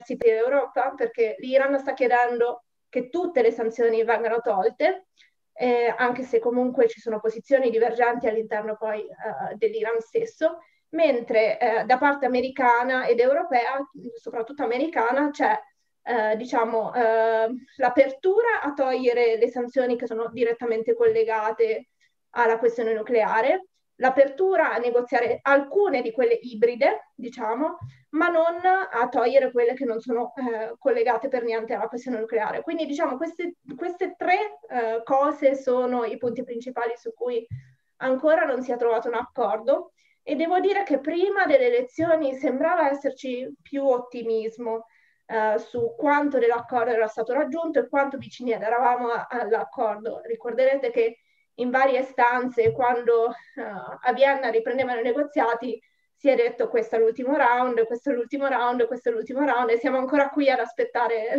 B: dell'Europa perché l'Iran sta chiedendo che tutte le sanzioni vengano tolte eh, anche se comunque ci sono posizioni divergenti all'interno poi eh, dell'Iran stesso, mentre eh, da parte americana ed europea, soprattutto americana, c'è eh, diciamo, eh, l'apertura a togliere le sanzioni che sono direttamente collegate alla questione nucleare, l'apertura a negoziare alcune di quelle ibride, diciamo, ma non a togliere quelle che non sono eh, collegate per niente alla questione nucleare. Quindi diciamo queste, queste tre eh, cose sono i punti principali su cui ancora non si è trovato un accordo e devo dire che prima delle elezioni sembrava esserci più ottimismo eh, su quanto dell'accordo era stato raggiunto e quanto vicini eravamo all'accordo. Ricorderete che in varie stanze quando uh, a Vienna riprendevano i negoziati si è detto questo è l'ultimo round, questo è l'ultimo round, questo è l'ultimo round e siamo ancora qui ad aspettare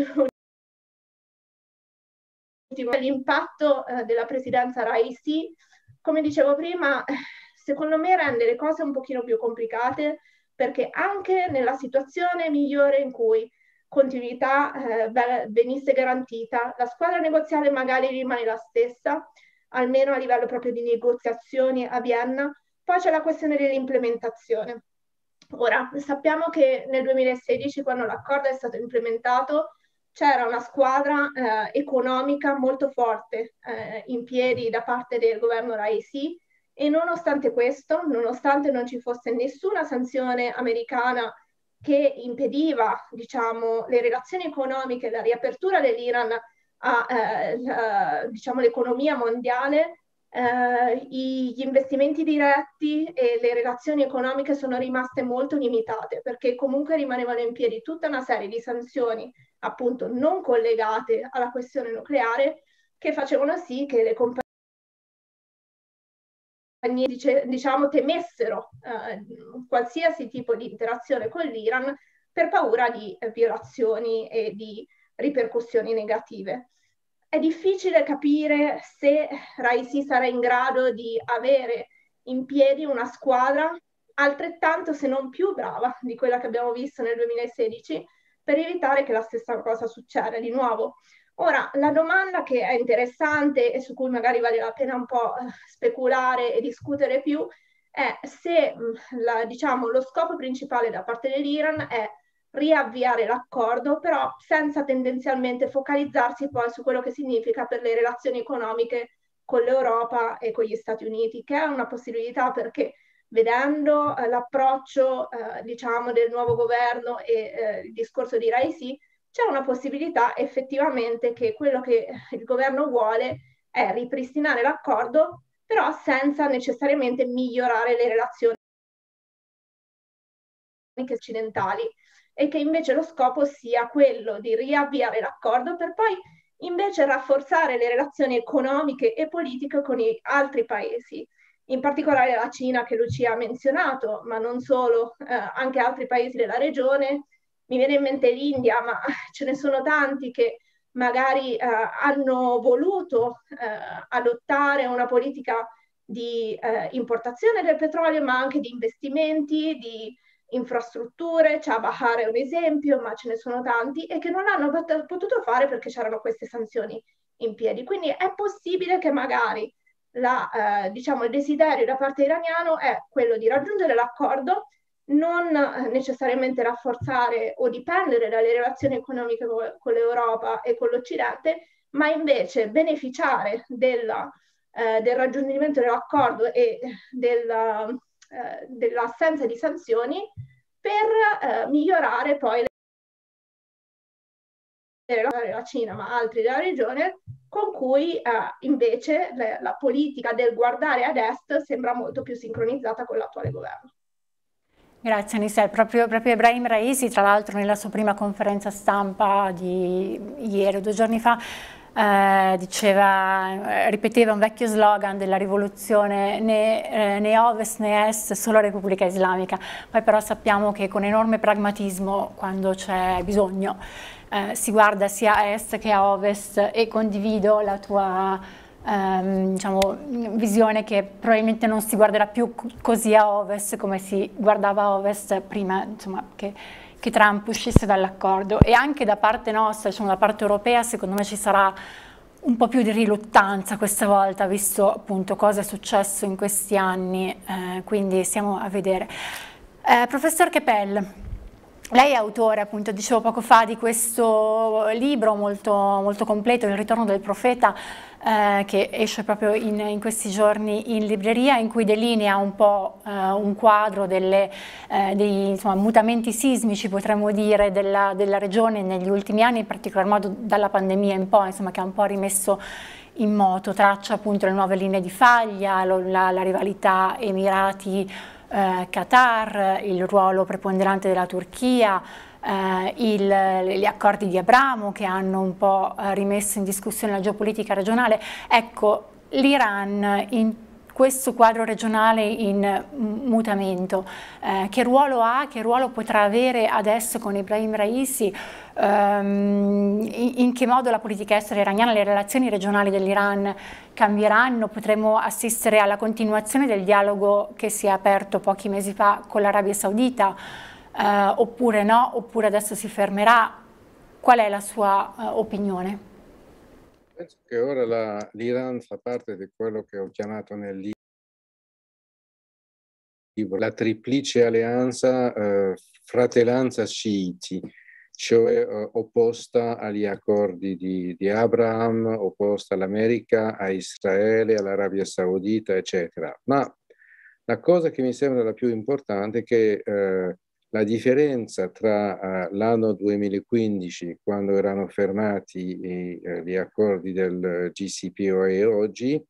B: l'ultimo. L'impatto uh, della presidenza Raisi, come dicevo prima, secondo me rende le cose un pochino più complicate perché anche nella situazione migliore in cui continuità eh, venisse garantita, la squadra negoziale magari rimane la stessa, almeno a livello proprio di negoziazioni a Vienna. Poi c'è la questione dell'implementazione. Ora, sappiamo che nel 2016, quando l'accordo è stato implementato, c'era una squadra eh, economica molto forte eh, in piedi da parte del governo Raisi e nonostante questo, nonostante non ci fosse nessuna sanzione americana che impediva diciamo, le relazioni economiche, la riapertura dell'Iran all'economia eh, diciamo, mondiale, eh, gli investimenti diretti e le relazioni economiche sono rimaste molto limitate perché comunque rimanevano in piedi tutta una serie di sanzioni appunto non collegate alla questione nucleare che facevano sì che le compagnie diciamo temessero eh, qualsiasi tipo di interazione con l'Iran per paura di eh, violazioni e di ripercussioni negative è difficile capire se Raisi sarà in grado di avere in piedi una squadra altrettanto se non più brava di quella che abbiamo visto nel 2016 per evitare che la stessa cosa succeda di nuovo. Ora, la domanda che è interessante e su cui magari vale la pena un po' eh, speculare e discutere più è se mm, la, diciamo, lo scopo principale da parte dell'Iran è riavviare l'accordo, però senza tendenzialmente focalizzarsi poi su quello che significa per le relazioni economiche con l'Europa e con gli Stati Uniti, che è una possibilità perché vedendo eh, l'approccio eh, diciamo del nuovo governo e eh, il discorso di Raisi, c'è una possibilità effettivamente che quello che eh, il governo vuole è ripristinare l'accordo, però senza necessariamente migliorare le relazioni occidentali e che invece lo scopo sia quello di riavviare l'accordo per poi invece rafforzare le relazioni economiche e politiche con gli altri paesi, in particolare la Cina che Lucia ha menzionato, ma non solo, eh, anche altri paesi della regione. Mi viene in mente l'India, ma ce ne sono tanti che magari eh, hanno voluto eh, adottare una politica di eh, importazione del petrolio, ma anche di investimenti, di infrastrutture, Chabahar è un esempio, ma ce ne sono tanti, e che non hanno pot- potuto fare perché c'erano queste sanzioni in piedi. Quindi è possibile che magari la, eh, diciamo, il desiderio da parte iraniano è quello di raggiungere l'accordo, non eh, necessariamente rafforzare o dipendere dalle relazioni economiche co- con l'Europa e con l'Occidente, ma invece beneficiare della, eh, del raggiungimento dell'accordo e eh, della eh, dell'assenza di sanzioni per eh, migliorare poi le... la Cina, ma altri della regione, con cui eh, invece le, la politica del guardare ad est sembra molto più sincronizzata con l'attuale governo.
A: Grazie Anissa, proprio, proprio, Ibrahim Raisi tra l'altro nella sua prima conferenza stampa di ieri o due giorni fa eh, diceva, eh, ripeteva un vecchio slogan della rivoluzione né, eh, né, ovest né est, solo Repubblica Islamica. Poi però sappiamo che con enorme pragmatismo, quando c'è bisogno, eh, si guarda sia a est che a ovest e condivido la tua ehm, diciamo, visione che probabilmente non si guarderà più così a ovest come si guardava a ovest prima insomma, che che Trump uscisse dall'accordo e anche da parte nostra, diciamo da parte europea, secondo me ci sarà un po' più di riluttanza questa volta, visto appunto cosa è successo in questi anni, eh, quindi siamo a vedere. Eh, professor Chepel, lei è autore, appunto, dicevo poco fa, di questo libro molto, molto completo, Il ritorno del profeta, eh, che esce proprio in, in, questi giorni in libreria, in cui delinea un po' eh, un quadro delle, eh, dei insomma, mutamenti sismici, potremmo dire, della, della, regione negli ultimi anni, in particolar modo dalla pandemia in poi, insomma, che ha un po' rimesso in moto, traccia appunto le nuove linee di faglia, lo, la, la rivalità Emirati-Qatar, eh, il ruolo preponderante della Turchia, eh, il, gli accordi di Abramo che hanno un po' eh, rimesso in discussione la geopolitica regionale. Ecco, l'Iran in questo quadro regionale in mm, mutamento, eh, che ruolo ha, che ruolo potrà avere adesso con Ibrahim Raisi, ehm, in, che modo la politica estera iraniana, le relazioni regionali dell'Iran cambieranno, potremo assistere alla continuazione del dialogo che si è aperto pochi mesi fa con l'Arabia Saudita, eh, oppure no, oppure adesso si fermerà. Qual è la sua eh, opinione? Penso
C: che ora l'Iran fa parte di quello che ho chiamato nel libro la triplice alleanza eh, fratellanza sciiti, cioè eh, opposta agli accordi di, di Abraham, opposta all'America, a Israele, all'Arabia Saudita, eccetera. Ma la cosa che mi sembra la più importante è che eh, la differenza tra uh, l'anno 2015, quando erano fermati i, uh, gli accordi del GCPOE oggi,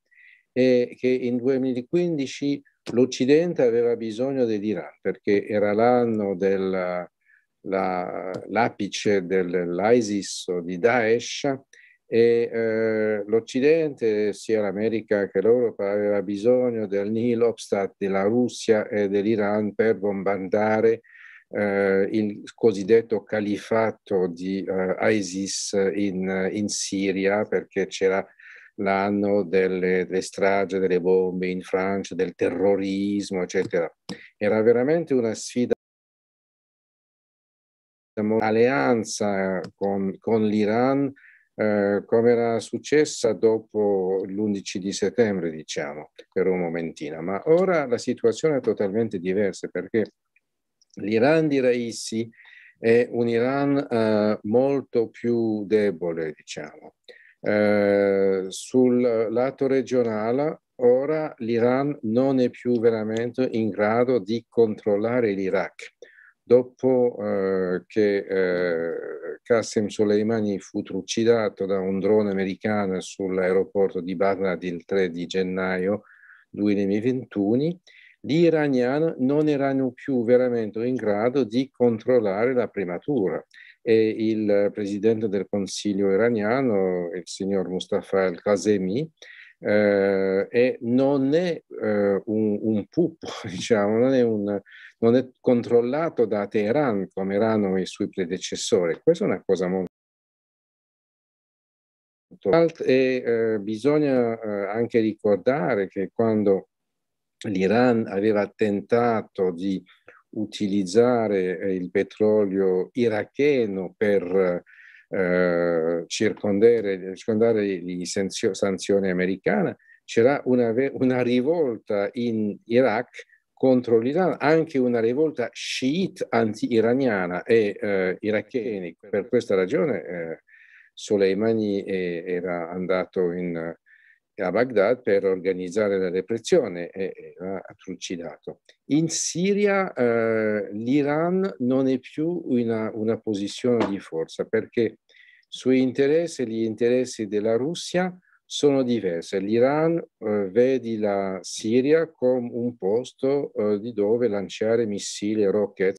C: è che in 2015 l'Occidente aveva bisogno dell'Iran, perché era l'anno dell'apice la, dell'ISIS o di Daesh, e eh, l'Occidente, sia l'America che l'Europa, aveva bisogno del Nihil Obstat della Russia e dell'Iran per bombardare eh, il cosiddetto califato di eh, ISIS in, in, Siria, perché c'era l'anno delle, delle strage, delle bombe in Francia, del terrorismo, eccetera. Era veramente una sfida alleanza con, con l'Iran eh, come era successa dopo l'11 di settembre, diciamo, per un momentino. Ma ora la situazione è totalmente diversa perché l'Iran di Raisi è un Iran eh, molto più debole, diciamo. Eh, sul lato regionale, ora l'Iran non è più veramente in grado di controllare l'Iraq. Dopo eh, che eh, Qasem Soleimani fu trucidato da un drone americano sull'aeroporto di Baghdad il 3 di gennaio 2021, gli iraniani non erano più veramente in grado di controllare la prematura. e il presidente del Consiglio iraniano, il signor Mustafa al-Kazemi, eh, e non è eh, un, un pupo, diciamo, non è, un, non è controllato da Teheran come erano i suoi predecessori. Questa è una cosa molto e eh, bisogna eh, anche ricordare che quando l'Iran aveva tentato di utilizzare eh, il petrolio iracheno per eh, circondare, circondare le sanzioni americane, c'era una, una, rivolta in Iraq contro l'Iran, anche una rivolta sciita anti-iraniana e eh, iracheni. Per questa ragione eh, Soleimani eh, era andato in a Baghdad per organizzare la repressione e l'ha trucidato. In Siria eh, l'Iran non è più una, una, posizione di forza perché i suoi interessi e gli interessi della Russia sono diversi. L'Iran eh, vede la Siria come un posto eh, di dove lanciare missili e rocket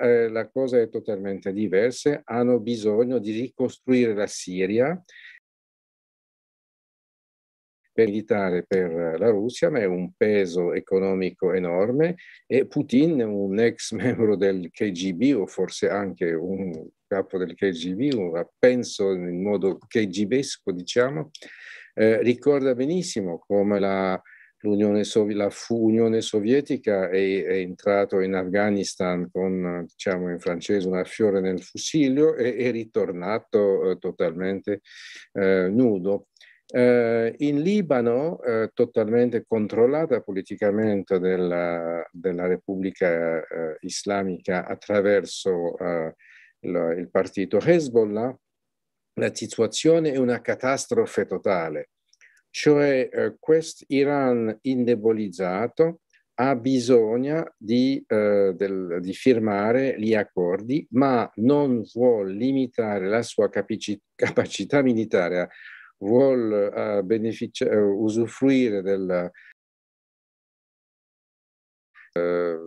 C: eh, la cosa è totalmente diversa, hanno bisogno di ricostruire la Siria militare per la Russia, ma è un peso economico enorme e Putin, un ex membro del KGB o forse anche un capo del KGB, penso in modo KGBesco diciamo, eh, ricorda benissimo come la, l'Unione, Sovi- la fu- Unione Sovietica è, è entrata in Afghanistan con, diciamo in francese, una fiore nel fusilio e è ritornato eh, totalmente eh, nudo. Eh, in Libano, eh, totalmente controllata politicamente della, della Repubblica eh, Islamica attraverso il, eh, il partito Hezbollah, la situazione è una catastrofe totale, cioè eh, questo Iran indebolizzato ha bisogno di, eh, del, di, firmare gli accordi, ma non vuole limitare la sua capici- capacità militare vuol uh, usufruire della, eh,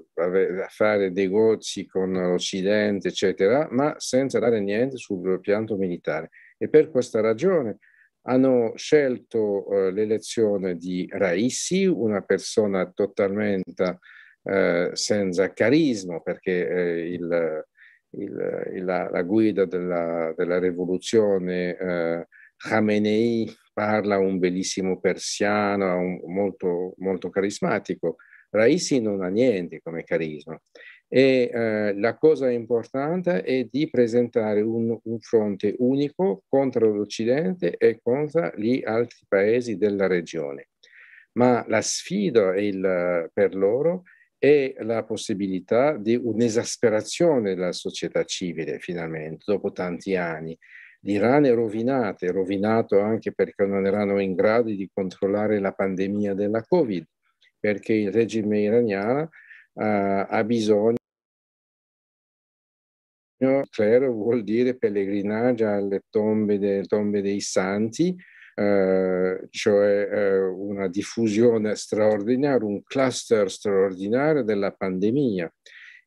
C: fare negozi con l'Occidente, eccetera, ma senza dare niente sul pianto militare. E per questa ragione hanno scelto eh, l'elezione di Raisi, una persona totalmente eh, senza carisma, perché eh, il, il, la, la, guida della, della rivoluzione Khamenei parla un bellissimo persiano, un, molto, molto carismatico. Raisi non ha niente come carisma. E eh, la cosa importante è di presentare un, un fronte unico contro l'Occidente e contro gli altri paesi della regione. Ma la sfida il, per loro è la possibilità di un'esasperazione della società civile, finalmente, dopo tanti anni l'Iran è rovinato, rovinato anche perché non erano in grado di controllare la pandemia della Covid, perché il regime iraniano eh, ha bisogno clero vuol dire pellegrinaggio alle tombe, de, tombe dei santi, eh, cioè eh, una diffusione straordinaria, un cluster straordinario della pandemia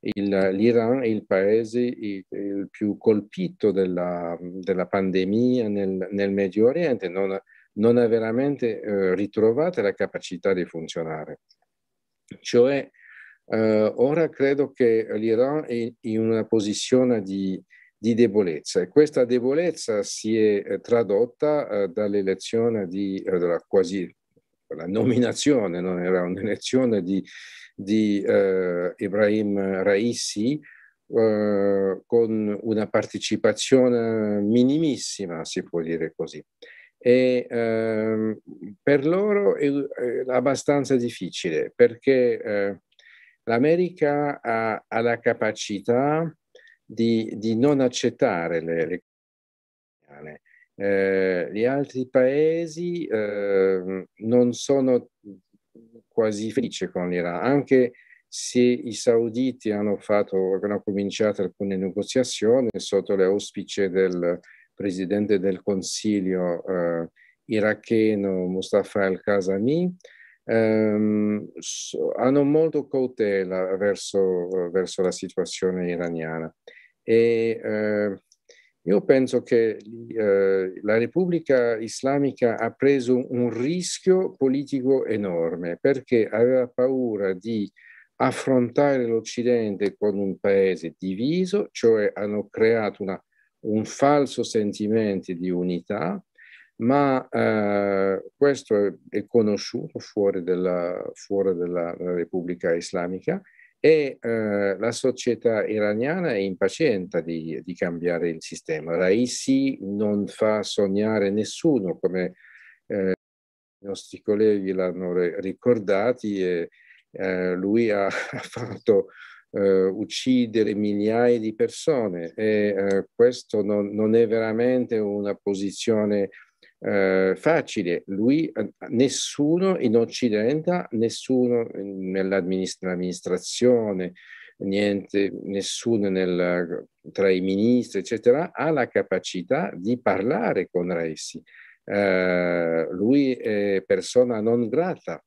C: l'Iran è il paese il, il più colpito della, della pandemia nel, nel, Medio Oriente, non, non ha veramente eh, ritrovato la capacità di funzionare. Cioè, eh, ora credo che l'Iran è in una posizione di, di debolezza e questa debolezza si è eh, tradotta eh, dall'elezione di, eh, della quasi la nominazione, non era un'elezione di, di eh, Ibrahim Raisi eh, con una partecipazione minimissima, si può dire così. E, eh, per loro è, è, abbastanza difficile perché eh, l'America ha, ha, la capacità di, di non accettare le, le, eh, gli altri paesi eh, non sono quasi felici con l'Iran, anche se i sauditi hanno, fatto, hanno cominciato alcune negoziazioni sotto le l'auspice del presidente del Consiglio eh, iracheno Mustafa al-Kazami, ehm, so, hanno molto cautela verso, verso, la situazione iraniana. E, ehm, io penso che eh, la Repubblica Islamica ha preso un rischio politico enorme perché aveva paura di affrontare l'Occidente con un paese diviso, cioè hanno creato una, un falso sentimento di unità, ma eh, questo è, conosciuto fuori dalla, fuori della Repubblica Islamica e eh, la società iraniana è impaziente di, di, cambiare il sistema. Raisi non fa sognare nessuno, come eh, i nostri colleghi l'hanno ricordato, e, eh, lui ha, fatto eh, uccidere migliaia di persone e eh, questo non, non, è veramente una posizione eh, facile. Lui, eh, nessuno in Occidente, nessuno nell'amministrazione, niente, nessuno nel, tra i ministri, eccetera, ha la capacità di parlare con Reisi. Eh, lui è persona non grata.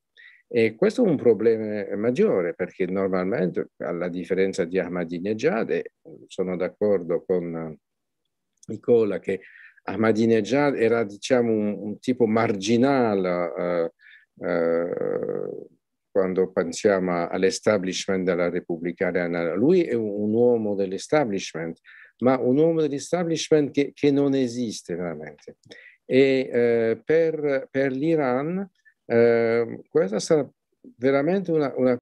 C: E questo è un problema maggiore perché normalmente, alla differenza di Ahmadinejad, eh, sono d'accordo con Nicola che Ahmadinejad era diciamo un, un tipo marginale eh, eh, quando pensiamo all'establishment della Repubblica Iraniana. Lui è un uomo dell'establishment, ma un uomo dell'establishment che, che non esiste veramente. E eh, per, per l'Iran ehm, questa sarà veramente una, una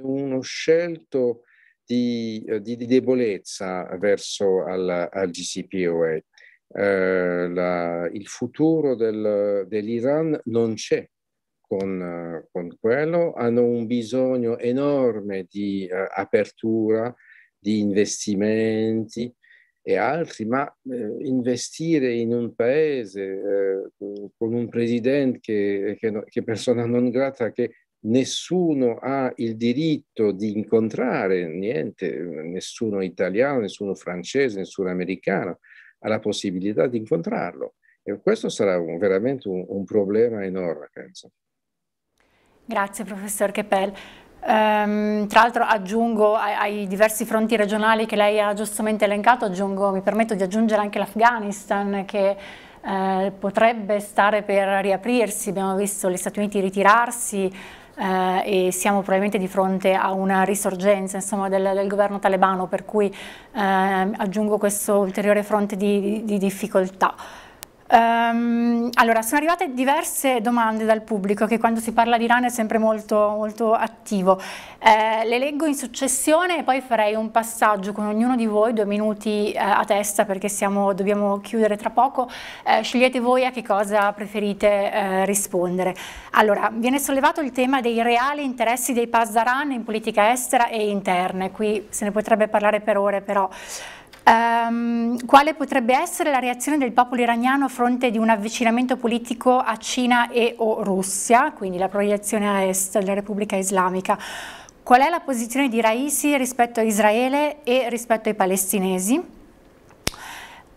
C: uno scelto di, di, di, debolezza verso al, al GCPOA eh, la, il futuro del, dell'Iran non c'è con, eh, con, quello, hanno un bisogno enorme di eh, apertura, di investimenti e altri, ma eh, investire in un paese eh, con un presidente che, che, che persona non grata, che nessuno ha il diritto di incontrare, niente, nessuno italiano, nessuno francese, nessuno americano, ha la possibilità di incontrarlo. E questo sarà un, veramente un, un, problema enorme, penso.
A: Grazie, professor Keppel. Um, tra l'altro aggiungo ai, ai, diversi fronti regionali che lei ha giustamente elencato, aggiungo, mi permetto di aggiungere anche l'Afghanistan che eh, potrebbe stare per riaprirsi, abbiamo visto gli Stati Uniti ritirarsi, eh, e siamo probabilmente di fronte a una risorgenza insomma, del, del, governo talebano per cui eh, aggiungo questo ulteriore fronte di, di, di difficoltà. Um, allora, sono arrivate diverse domande dal pubblico che quando si parla di Iran è sempre molto, molto attivo. Eh, le leggo in successione e poi farei un passaggio con ognuno di voi, due minuti eh, a testa perché siamo, dobbiamo chiudere tra poco. Eh, scegliete voi a che cosa preferite eh, rispondere. Allora, viene sollevato il tema dei reali interessi dei Pasdaran in politica estera e interne. Qui se ne potrebbe parlare per ore però ehm, quale potrebbe essere la reazione del popolo iraniano a fronte di un avvicinamento politico a Cina e o Russia, quindi la proiezione a est della Repubblica Islamica? Qual è la posizione di Raisi rispetto a Israele e rispetto ai palestinesi?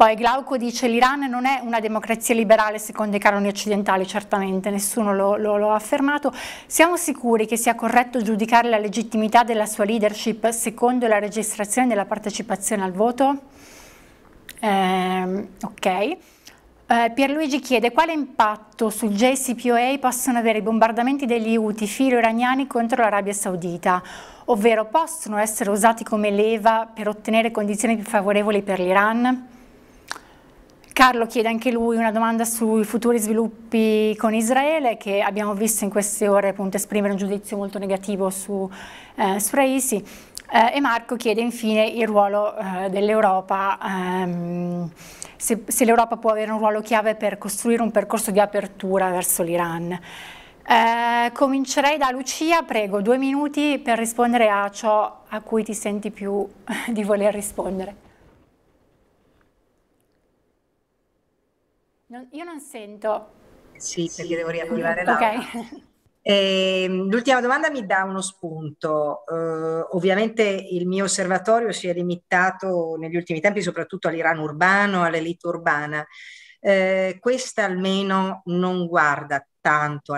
A: Poi Glauco dice l'Iran non è una democrazia liberale secondo i canoni occidentali, certamente nessuno lo, lo, lo ha affermato. Siamo sicuri che sia corretto giudicare la legittimità della sua leadership secondo la registrazione della partecipazione al voto? Ehm, eh, ok. Pierluigi chiede quale impatto sul JCPOA possono avere i bombardamenti degli UTI filo iraniani contro l'Arabia Saudita, ovvero possono essere usati come leva per ottenere condizioni più favorevoli per l'Iran? Carlo chiede anche lui una domanda sui futuri sviluppi con Israele che abbiamo visto in queste ore appunto, esprimere un giudizio molto negativo su, eh, su Raisi eh, e Marco chiede infine il ruolo eh, dell'Europa, ehm, se, se l'Europa può avere un ruolo chiave per costruire un percorso di apertura verso l'Iran. Eh, comincerei da Lucia, prego, due minuti per rispondere a ciò a cui ti senti più di voler rispondere. Non, io non sento.
D: Sì, perché devo riattivare la. Ok. Eh, l'ultima domanda mi dà uno spunto. Eh, ovviamente il mio osservatorio si è limitato negli ultimi tempi soprattutto all'Iran urbano, all'elite urbana. Eh, questa almeno non guarda tanto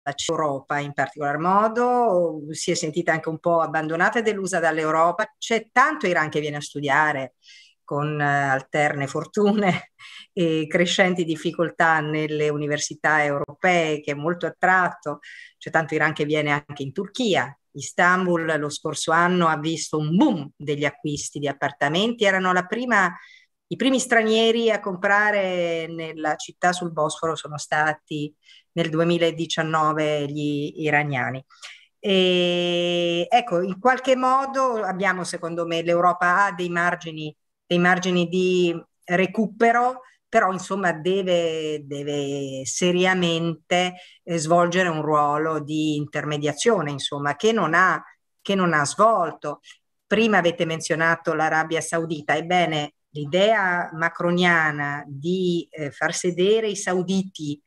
D: all'Europa in particolar modo, si è sentita anche un po' abbandonata e delusa dall'Europa. C'è tanto Iran che viene a studiare, con eh, alterne fortune e crescenti difficoltà nelle università europee che è molto attratto, cioè tanto Iran che viene anche in Turchia. Istanbul lo scorso anno ha visto un boom degli acquisti di appartamenti, erano prima, i primi stranieri a comprare nella città sul Bosforo sono stati nel 2019 gli iraniani. E, ecco, in qualche modo abbiamo, secondo me, l'Europa ha dei margini dei margini di recupero, però insomma deve, deve seriamente eh, svolgere un ruolo di intermediazione, insomma, che non ha, che non ha svolto. Prima avete menzionato l'Arabia Saudita, ebbene l'idea macroniana di eh, far sedere i sauditi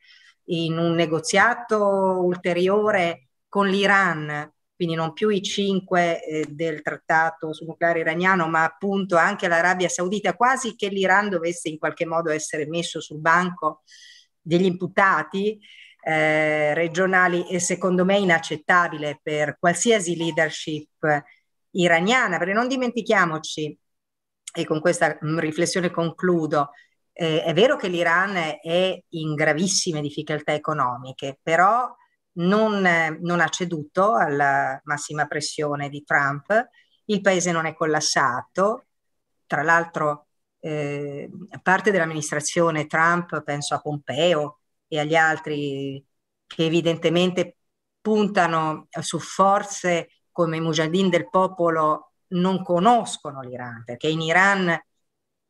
D: in un negoziato ulteriore con l'Iran quindi non più i cinque eh, del trattato sul nucleare iraniano, ma appunto anche l'Arabia Saudita, quasi che l'Iran dovesse in qualche modo essere messo sul banco degli imputati eh, regionali, è secondo me inaccettabile per qualsiasi leadership iraniana, perché non dimentichiamoci, e con questa mm, riflessione concludo, eh, è vero che l'Iran è in gravissime difficoltà economiche, però non, eh, non ha ceduto alla massima pressione di Trump, il paese non è collassato, tra l'altro eh, parte dell'amministrazione Trump, penso a Pompeo e agli altri che evidentemente puntano su forze come i mujahideen del popolo non conoscono l'Iran, perché in Iran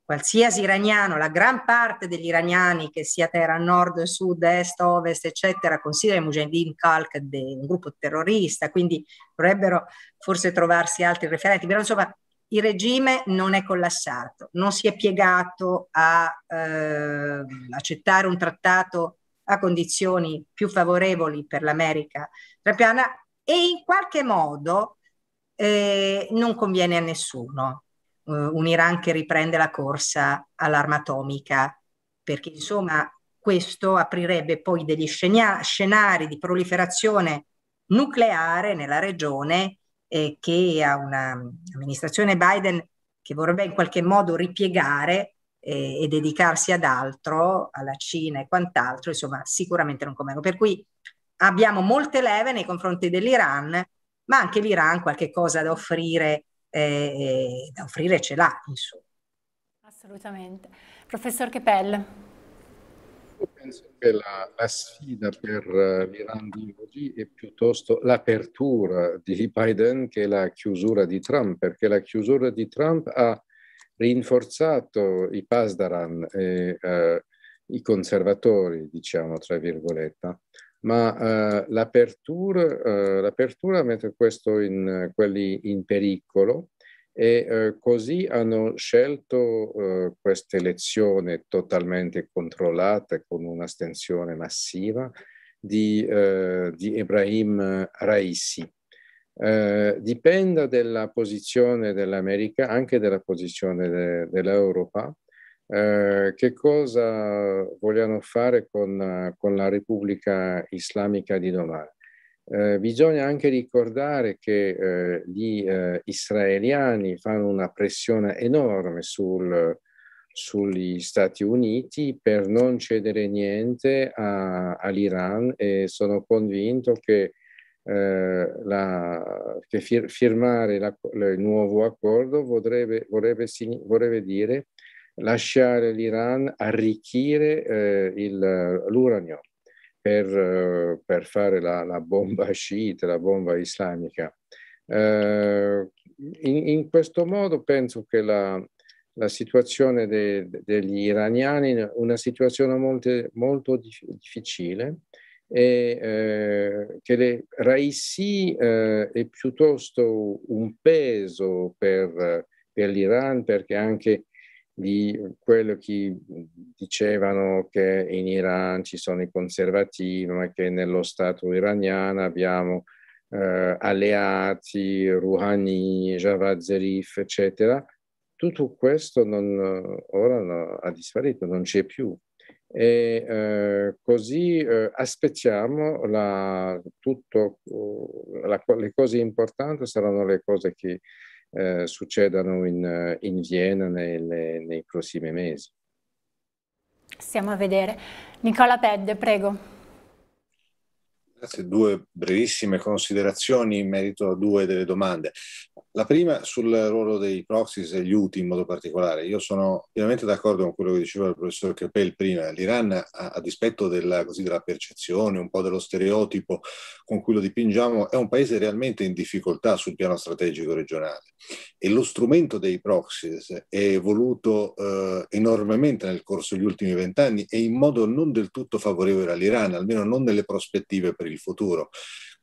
D: qualsiasi iraniano, la gran parte degli iraniani che sia Teheran nord, sud, est, ovest, eccetera, considera i Mujahideen Khalq un gruppo terrorista, quindi dovrebbero forse trovarsi altri referenti, però insomma il regime non è collassato, non si è piegato a eh, accettare un trattato a condizioni più favorevoli per l'America trapiana e in qualche modo eh, non conviene a nessuno eh, un Iran che riprende la corsa all'arma atomica, perché insomma questo aprirebbe poi degli scena- scenari di proliferazione nucleare nella regione eh, che ha un'amministrazione mm, Biden che vorrebbe in qualche modo ripiegare eh, e dedicarsi ad altro, alla Cina e quant'altro, insomma sicuramente non convengo. Ecco. Per cui abbiamo molte leve nei confronti dell'Iran, ma anche l'Iran qualche cosa da offrire eh, da offrire ce l'ha, insomma.
A: Assolutamente. Professor Chepel.
C: Io penso che la, la sfida per eh, l'Iran di oggi è piuttosto l'apertura di Biden che la chiusura di Trump, perché la chiusura di Trump ha rinforzato i Pasdaran, e, eh, i conservatori, diciamo tra virgolette, ma eh, eh, l'apertura, mette questo in eh, quelli in pericolo e così hanno scelto questa elezione totalmente controllata con un'astensione massiva di, di Ibrahim Raisi. Uh, dipenda dalla posizione dell'America, anche dalla posizione de, dell'Europa, eh, che cosa vogliono fare con, con, la Repubblica Islamica di domani. Eh, bisogna anche ricordare che eh, gli eh, israeliani fanno una pressione enorme sul, sugli Stati Uniti per non cedere niente a, all'Iran e sono convinto che, eh, la, che fir- firmare la, il nuovo accordo vorrebbe, vorrebbe, vorrebbe dire lasciare l'Iran arricchire eh, il, l'uranio per, eh, per fare la, la, bomba sciita, la bomba islamica. Eh, in, in, questo modo penso che la, la situazione de, degli iraniani è una situazione molto, molto difficile e eh, che le Raisi eh, è piuttosto un peso per, per l'Iran perché anche di quello che dicevano che in Iran ci sono i conservativi ma che nello Stato iraniano abbiamo eh, alleati, Rouhani, Javad Zarif, eccetera. Tutto questo non, ora no, ha disparito, non c'è più. E eh, così eh, aspettiamo la, tutto, la, le cose importanti saranno le cose che eh, succedano in, eh, in Vienna nelle, nei prossimi mesi.
A: Stiamo a vedere. Nicola Pedde, prego.
E: Grazie, due brevissime considerazioni in merito a due delle domande. La prima sul ruolo dei proxies e gli UTI in modo particolare. Io sono pienamente d'accordo con quello che diceva il professor Capel prima. L'Iran, a, a dispetto della, così, della, percezione, un po' dello stereotipo con cui lo dipingiamo, è un paese realmente in difficoltà sul piano strategico regionale. E lo strumento dei proxies è evoluto eh, enormemente nel corso degli ultimi vent'anni e in modo non del tutto favorevole all'Iran, almeno non nelle prospettive per il il futuro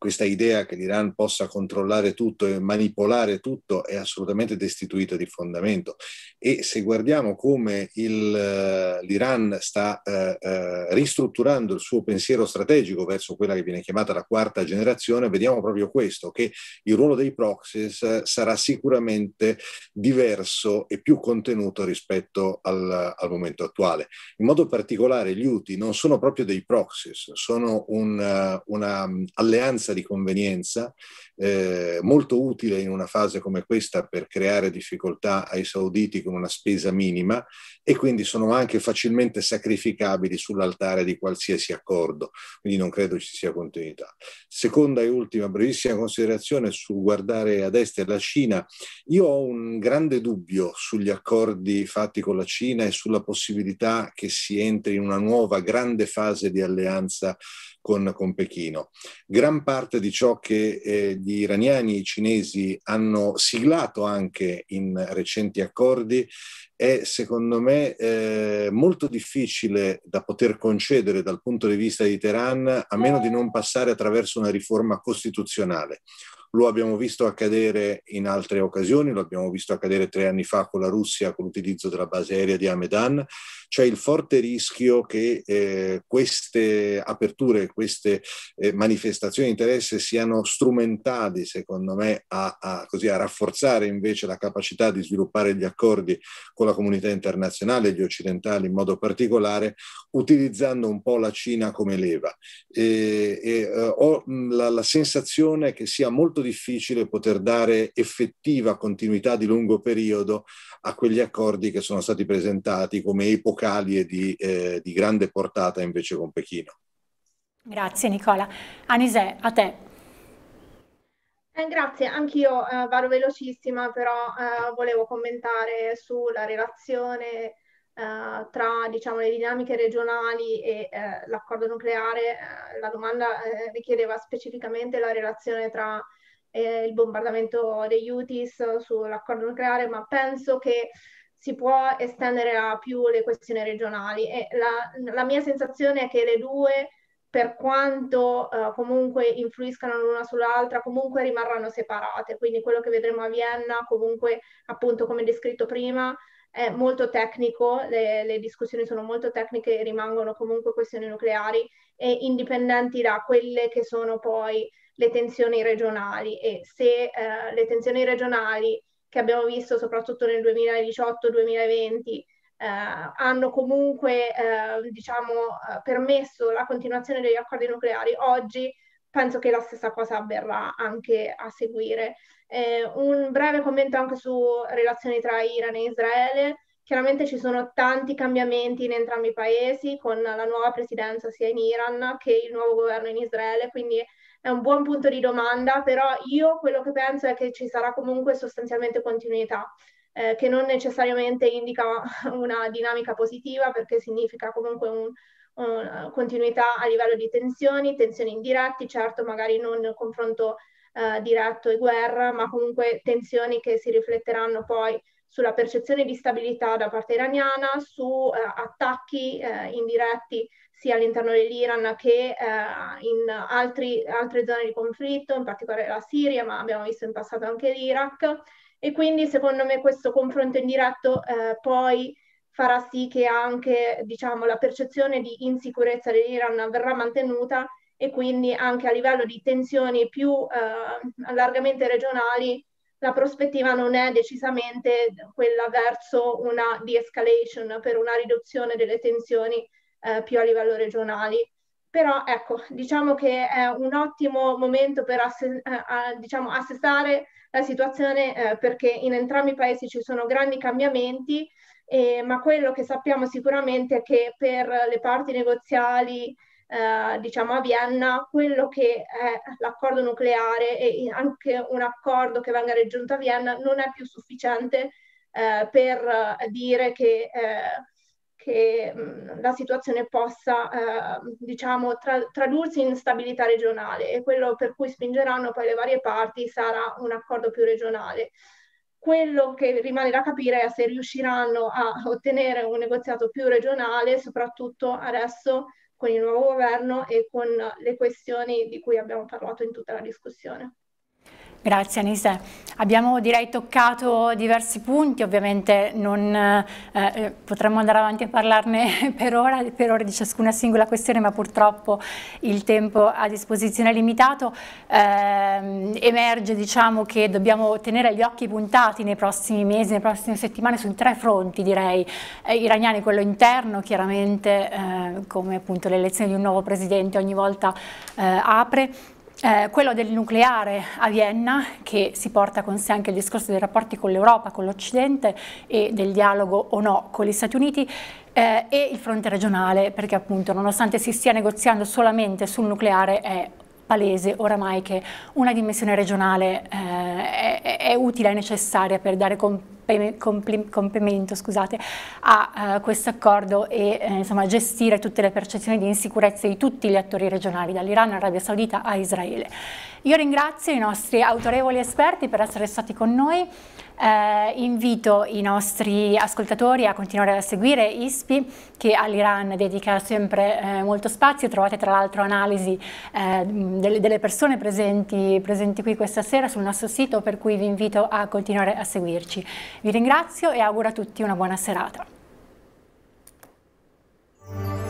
E: questa idea che l'Iran possa controllare tutto e manipolare tutto è assolutamente destituita di fondamento. E se guardiamo come il, eh, l'Iran sta eh, eh, ristrutturando il suo pensiero strategico verso quella che viene chiamata la quarta generazione, vediamo proprio questo, che il ruolo dei proxies eh, sarà sicuramente diverso e più contenuto rispetto al, al momento attuale. In modo particolare gli UTI non sono proprio dei proxies, sono un, eh, una alleanza di convenienza eh, molto utile in una fase come questa per creare difficoltà ai sauditi con una spesa minima e quindi sono anche facilmente sacrificabili sull'altare di qualsiasi accordo, quindi non credo ci sia continuità. Seconda e ultima brevissima considerazione su guardare ad est e alla Cina, io ho un grande dubbio sugli accordi fatti con la Cina e sulla possibilità che si entri in una nuova grande fase di alleanza con, con Pechino. Gran parte di ciò che eh, gli gli iraniani e i cinesi hanno siglato anche in recenti accordi è secondo me eh, molto difficile da poter concedere dal punto di vista di Teheran a meno di non passare attraverso una riforma costituzionale lo abbiamo visto accadere in altre occasioni, lo abbiamo visto accadere tre anni fa con la Russia con l'utilizzo della base aerea di Hamedan, c'è il forte rischio che eh, queste aperture, queste eh, manifestazioni di interesse siano strumentali, secondo me, a, a, così, a rafforzare invece la capacità di sviluppare gli accordi con la comunità internazionale, gli occidentali in modo particolare, utilizzando un po' la Cina come leva. E, e, eh, ho la, la sensazione che sia molto molto difficile poter dare effettiva continuità di lungo periodo a quegli accordi che sono stati presentati come epocali e di, eh, di grande portata invece con Pechino.
A: Grazie Nicola. Anise, a te. Eh, grazie, anch'io eh, vado
B: velocissima, però eh, volevo commentare sulla relazione eh, tra diciamo, le dinamiche regionali e eh, l'accordo nucleare. Eh, la domanda richiedeva specificamente la relazione tra eh, il bombardamento degli UTIS sull'accordo nucleare, ma penso che si può estendere a più le questioni regionali. E la, la mia sensazione è che le due, per quanto eh, comunque influiscano l'una sull'altra, comunque rimarranno separate. Quindi quello che vedremo a Vienna, comunque appunto come descritto prima, è molto tecnico, le, le discussioni sono molto tecniche e rimangono comunque questioni nucleari e indipendenti da quelle che sono poi le tensioni regionali e se eh, le tensioni regionali che abbiamo visto soprattutto nel 2018-2020 eh, hanno comunque eh, diciamo, eh, permesso la continuazione degli accordi nucleari, oggi penso che la stessa cosa avverrà anche a seguire. Eh, un breve commento anche su relazioni tra Iran e Israele. Chiaramente ci sono tanti cambiamenti in entrambi i paesi, con la nuova presidenza sia in Iran che il nuovo governo in Israele, quindi è un buon punto di domanda, però io quello che penso è che ci sarà comunque sostanzialmente continuità. Eh, che non necessariamente indica una dinamica positiva perché significa comunque un, un, continuità a livello di tensioni, tensioni indirette, certo magari non confronto eh, diretto e guerra, ma comunque tensioni che si rifletteranno poi sulla percezione di stabilità da parte iraniana, su eh, attacchi eh, indiretti sia all'interno dell'Iran che eh, in altri, altre zone di conflitto, in particolare la Siria, ma abbiamo visto in passato anche l'Iraq. E quindi secondo me questo confronto indiretto eh, poi farà sì che anche diciamo, la percezione di insicurezza dell'Iran verrà mantenuta e quindi anche a livello di tensioni più eh, largamente regionali la prospettiva non è decisamente quella verso una de-escalation, per una riduzione delle tensioni eh, più a livello regionale. Però ecco, diciamo che è un ottimo momento per asse- eh, a, diciamo, assestare la situazione eh, perché in entrambi i paesi ci sono grandi cambiamenti, eh, ma quello che sappiamo sicuramente è che per le parti negoziali eh, diciamo a Vienna, quello che è l'accordo nucleare e anche un accordo che venga raggiunto a Vienna non è più sufficiente eh, per eh, dire che eh, che mhmm, la situazione possa eh, diciamo, tra- tradursi in stabilità regionale e quello per cui spingeranno poi le varie parti sarà un accordo più regionale. Quello che rimane da capire è se riusciranno a ottenere un negoziato più regionale, soprattutto adesso con il nuovo governo e con le questioni di cui abbiamo parlato in tutta la discussione.
A: Grazie Anise. Abbiamo direi toccato diversi punti, ovviamente non, eh, eh potremmo andare avanti a parlarne per ora, per ora di ciascuna singola questione, ma purtroppo il tempo a disposizione è limitato. Eh, emerge diciamo, che dobbiamo tenere gli occhi puntati nei prossimi mesi, nelle prossime settimane su tre fronti direi, eh, iraniani quello interno chiaramente eh, come appunto l'elezione di un nuovo presidente ogni volta eh, apre, eh, quello del nucleare a Vienna, che si porta con sé anche il discorso dei rapporti con l'Europa, con l'Occidente e del dialogo o no con gli Stati Uniti, eh, e il fronte regionale, perché appunto nonostante si stia negoziando solamente sul nucleare è palese oramai che una dimensione regionale eh, è, è, utile e necessaria per dare compimento a uh, questo accordo e eh, insomma, gestire tutte le percezioni di insicurezza di tutti gli attori regionali, dall'Iran all'Arabia Saudita a Israele. Io ringrazio i nostri autorevoli esperti per essere stati con noi. Eh, invito i nostri ascoltatori a continuare a seguire ISPI che all'Iran dedica sempre eh, molto spazio, trovate tra l'altro analisi eh, delle, delle, persone presenti, presenti qui questa sera sul nostro sito per cui vi invito a continuare a seguirci. Vi ringrazio e auguro a tutti una buona serata.